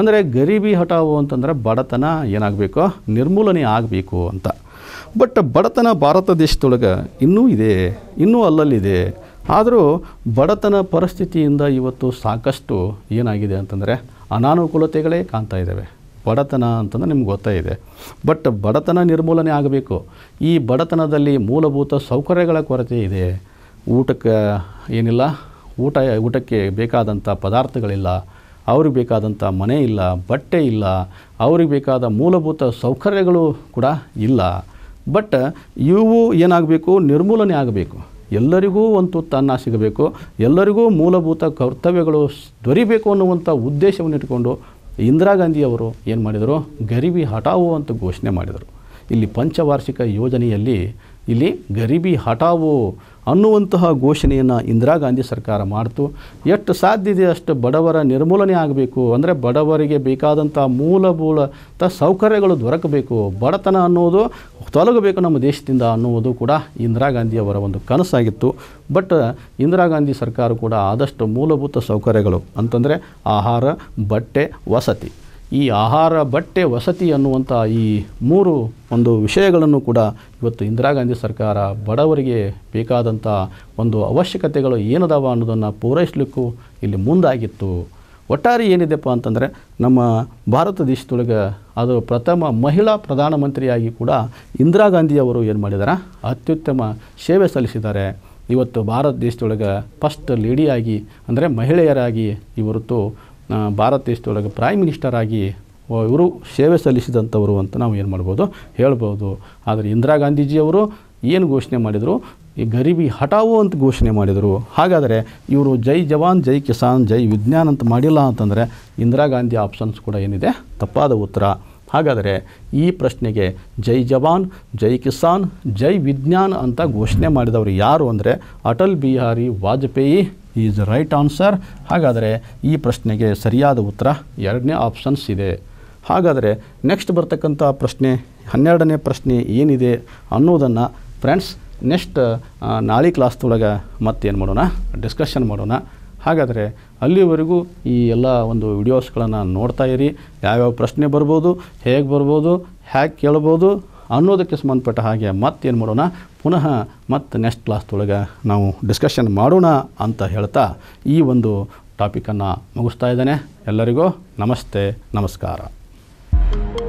ಅಂದರೆ ಗರೀಬಿ ಹಟಾವೋ ಅಂತಂದರೆ ಬಡತನ ಏನಾಗಬೇಕು ನಿರ್ಮೂಲನೆ ಆಗಬೇಕು ಅಂತ ಬಟ್ ಬಡತನ ಭಾರತ ದೇಶದೊಳಗೆ ಇನ್ನೂ ಇದೆ ಇನ್ನೂ ಅಲ್ಲಲ್ಲಿದೆ ಆದರೂ ಬಡತನ ಪರಿಸ್ಥಿತಿಯಿಂದ ಇವತ್ತು ಸಾಕಷ್ಟು ಏನಾಗಿದೆ ಅಂತಂದರೆ ಅನಾನುಕೂಲತೆಗಳೇ ಕಾಣ್ತಾ ಇದ್ದಾವೆ ಬಡತನ ಅಂತಂದರೆ ನಿಮ್ಗೆ ಗೊತ್ತಾ ಇದೆ ಬಟ್ ಬಡತನ ನಿರ್ಮೂಲನೆ ಆಗಬೇಕು ಈ ಬಡತನದಲ್ಲಿ ಮೂಲಭೂತ ಸೌಕರ್ಯಗಳ ಕೊರತೆ ಇದೆ ಊಟಕ್ಕೆ ಏನಿಲ್ಲ ಊಟ ಊಟಕ್ಕೆ ಬೇಕಾದಂಥ ಪದಾರ್ಥಗಳಿಲ್ಲ ಅವ್ರಿಗೆ ಬೇಕಾದಂಥ ಮನೆ ಇಲ್ಲ ಬಟ್ಟೆ ಇಲ್ಲ ಅವ್ರಿಗೆ ಬೇಕಾದ ಮೂಲಭೂತ ಸೌಕರ್ಯಗಳು ಕೂಡ ಇಲ್ಲ ಬಟ್ ಇವು ಏನಾಗಬೇಕು ನಿರ್ಮೂಲನೆ ಆಗಬೇಕು ಎಲ್ಲರಿಗೂ ಒಂದು ತನ್ನ ಅನ್ನ ಸಿಗಬೇಕು ಎಲ್ಲರಿಗೂ ಮೂಲಭೂತ ಕರ್ತವ್ಯಗಳು ದೊರಿಬೇಕು ಅನ್ನುವಂಥ ಉದ್ದೇಶವನ್ನು ಇಟ್ಕೊಂಡು ಇಂದಿರಾ ಗಾಂಧಿಯವರು ಏನು ಮಾಡಿದರು ಗರೀಬಿ ಹಟಾವು ಅಂತ ಘೋಷಣೆ ಮಾಡಿದರು ಇಲ್ಲಿ ಪಂಚವಾರ್ಷಿಕ ಯೋಜನೆಯಲ್ಲಿ ಇಲ್ಲಿ ಗರೀಬಿ ಹಟಾವು ಅನ್ನುವಂತಹ ಘೋಷಣೆಯನ್ನು ಇಂದಿರಾ ಗಾಂಧಿ ಸರ್ಕಾರ ಮಾಡಿತು ಎಷ್ಟು ಸಾಧ್ಯ ಇದೆ ಅಷ್ಟು ಬಡವರ ನಿರ್ಮೂಲನೆ ಆಗಬೇಕು ಅಂದರೆ ಬಡವರಿಗೆ ಬೇಕಾದಂಥ ಮೂಲಭೂತ ಸೌಕರ್ಯಗಳು ದೊರಕಬೇಕು ಬಡತನ ಅನ್ನೋದು ತೊಲಗಬೇಕು ನಮ್ಮ ದೇಶದಿಂದ ಅನ್ನುವುದು ಕೂಡ ಇಂದಿರಾ ಗಾಂಧಿಯವರ ಒಂದು ಕನಸಾಗಿತ್ತು ಬಟ್ ಇಂದಿರಾ ಗಾಂಧಿ ಸರ್ಕಾರ ಕೂಡ ಆದಷ್ಟು ಮೂಲಭೂತ ಸೌಕರ್ಯಗಳು ಅಂತಂದರೆ ಆಹಾರ ಬಟ್ಟೆ ವಸತಿ ಈ ಆಹಾರ ಬಟ್ಟೆ ವಸತಿ ಅನ್ನುವಂಥ ಈ ಮೂರು ಒಂದು ವಿಷಯಗಳನ್ನು ಕೂಡ ಇವತ್ತು ಇಂದಿರಾ ಗಾಂಧಿ ಸರ್ಕಾರ ಬಡವರಿಗೆ ಬೇಕಾದಂಥ ಒಂದು ಅವಶ್ಯಕತೆಗಳು ಏನದಾವ ಅನ್ನೋದನ್ನು ಪೂರೈಸಲಿಕ್ಕೂ ಇಲ್ಲಿ ಮುಂದಾಗಿತ್ತು ಒಟ್ಟಾರೆ ಏನಿದೆಪ್ಪ ಅಂತಂದರೆ ನಮ್ಮ ಭಾರತ ದೇಶದೊಳಗೆ ಅದು ಪ್ರಥಮ ಮಹಿಳಾ ಪ್ರಧಾನಮಂತ್ರಿಯಾಗಿ ಕೂಡ ಇಂದಿರಾ ಗಾಂಧಿಯವರು ಏನು ಮಾಡಿದಾರೆ ಅತ್ಯುತ್ತಮ ಸೇವೆ ಸಲ್ಲಿಸಿದ್ದಾರೆ ಇವತ್ತು ಭಾರತ ದೇಶದೊಳಗೆ ಫಸ್ಟ್ ಲೇಡಿಯಾಗಿ ಅಂದರೆ ಮಹಿಳೆಯರಾಗಿ ಇವರತ್ತು ಭಾರತ ದೇಶದೊಳಗೆ ಪ್ರೈಮ್ ಮಿನಿಸ್ಟರ್ ಆಗಿ ಇವರು ಸೇವೆ ಸಲ್ಲಿಸಿದಂಥವರು ಅಂತ ನಾವು ಏನು ಮಾಡ್ಬೋದು ಹೇಳ್ಬೋದು ಆದರೆ ಇಂದಿರಾ ಗಾಂಧೀಜಿಯವರು ಏನು ಘೋಷಣೆ ಮಾಡಿದರು ಈ ಗರೀಬಿ ಹಟಾವು ಅಂತ ಘೋಷಣೆ ಮಾಡಿದರು ಹಾಗಾದರೆ ಇವರು ಜೈ ಜವಾನ್ ಜೈ ಕಿಸಾನ್ ಜೈ ವಿಜ್ಞಾನ್ ಅಂತ ಮಾಡಿಲ್ಲ ಅಂತಂದರೆ ಇಂದಿರಾ ಗಾಂಧಿ ಆಪ್ಷನ್ಸ್ ಕೂಡ ಏನಿದೆ ತಪ್ಪಾದ ಉತ್ತರ ಹಾಗಾದರೆ ಈ ಪ್ರಶ್ನೆಗೆ ಜೈ ಜವಾನ್ ಜೈ ಕಿಸಾನ್ ಜೈ ವಿಜ್ಞಾನ್ ಅಂತ ಘೋಷಣೆ ಮಾಡಿದವರು ಯಾರು ಅಂದರೆ Atal Bihari Vajpayee is right answer ಹಾಗಾದರೆ ಈ ಪ್ರಶ್ನೆಗೆ ಸರಿಯಾದ ಉತ್ತರ ಎರಡನೇ ಆಪ್ಷನ್ಸ್ ಇದೆ ಹಾಗಾದರೆ ನೆಕ್ಸ್ಟ್ ಬರ್ತಕ್ಕಂಥ ಪ್ರಶ್ನೆ ಹನ್ನೆರಡನೇ ಪ್ರಶ್ನೆ ಏನಿದೆ ಅನ್ನೋದನ್ನು ಫ್ರೆಂಡ್ಸ್ ನೆಕ್ಸ್ಟ್ ನಾಳೆ ಕ್ಲಾಸ್ದೊಳಗೆ ಮತ್ತೇನು ಮಾಡೋಣ ಡಿಸ್ಕಷನ್ ಮಾಡೋಣ ಹಾಗಾದರೆ ಅಲ್ಲಿವರೆಗೂ ಈ ಎಲ್ಲ ಒಂದು ವಿಡಿಯೋಸ್ಗಳನ್ನು ನೋಡ್ತಾ ಇರಿ ಯಾವ್ಯಾವ ಪ್ರಶ್ನೆ ಬರ್ಬೋದು ಹೇಗೆ ಬರ್ಬೋದು ಹ್ಯಾಕ್ ಕೇಳ್ಬೋದು ಅನ್ನೋದಕ್ಕೆ ಸಂಬಂಧಪಟ್ಟ ಹಾಗೆ ಮತ್ತೇನು ಮಾಡೋಣ ಪುನಃ ಮತ್ತು ನೆಕ್ಸ್ಟ್ ಕ್ಲಾಸ್ದೊಳಗೆ ನಾವು ಡಿಸ್ಕಷನ್ ಮಾಡೋಣ ಅಂತ ಹೇಳ್ತಾ ಈ ಒಂದು ಟಾಪಿಕನ್ನು ಮುಗಿಸ್ತಾ ಇದ್ದೇನೆ ಎಲ್ಲರಿಗೂ ನಮಸ್ತೆ ನಮಸ್ಕಾರ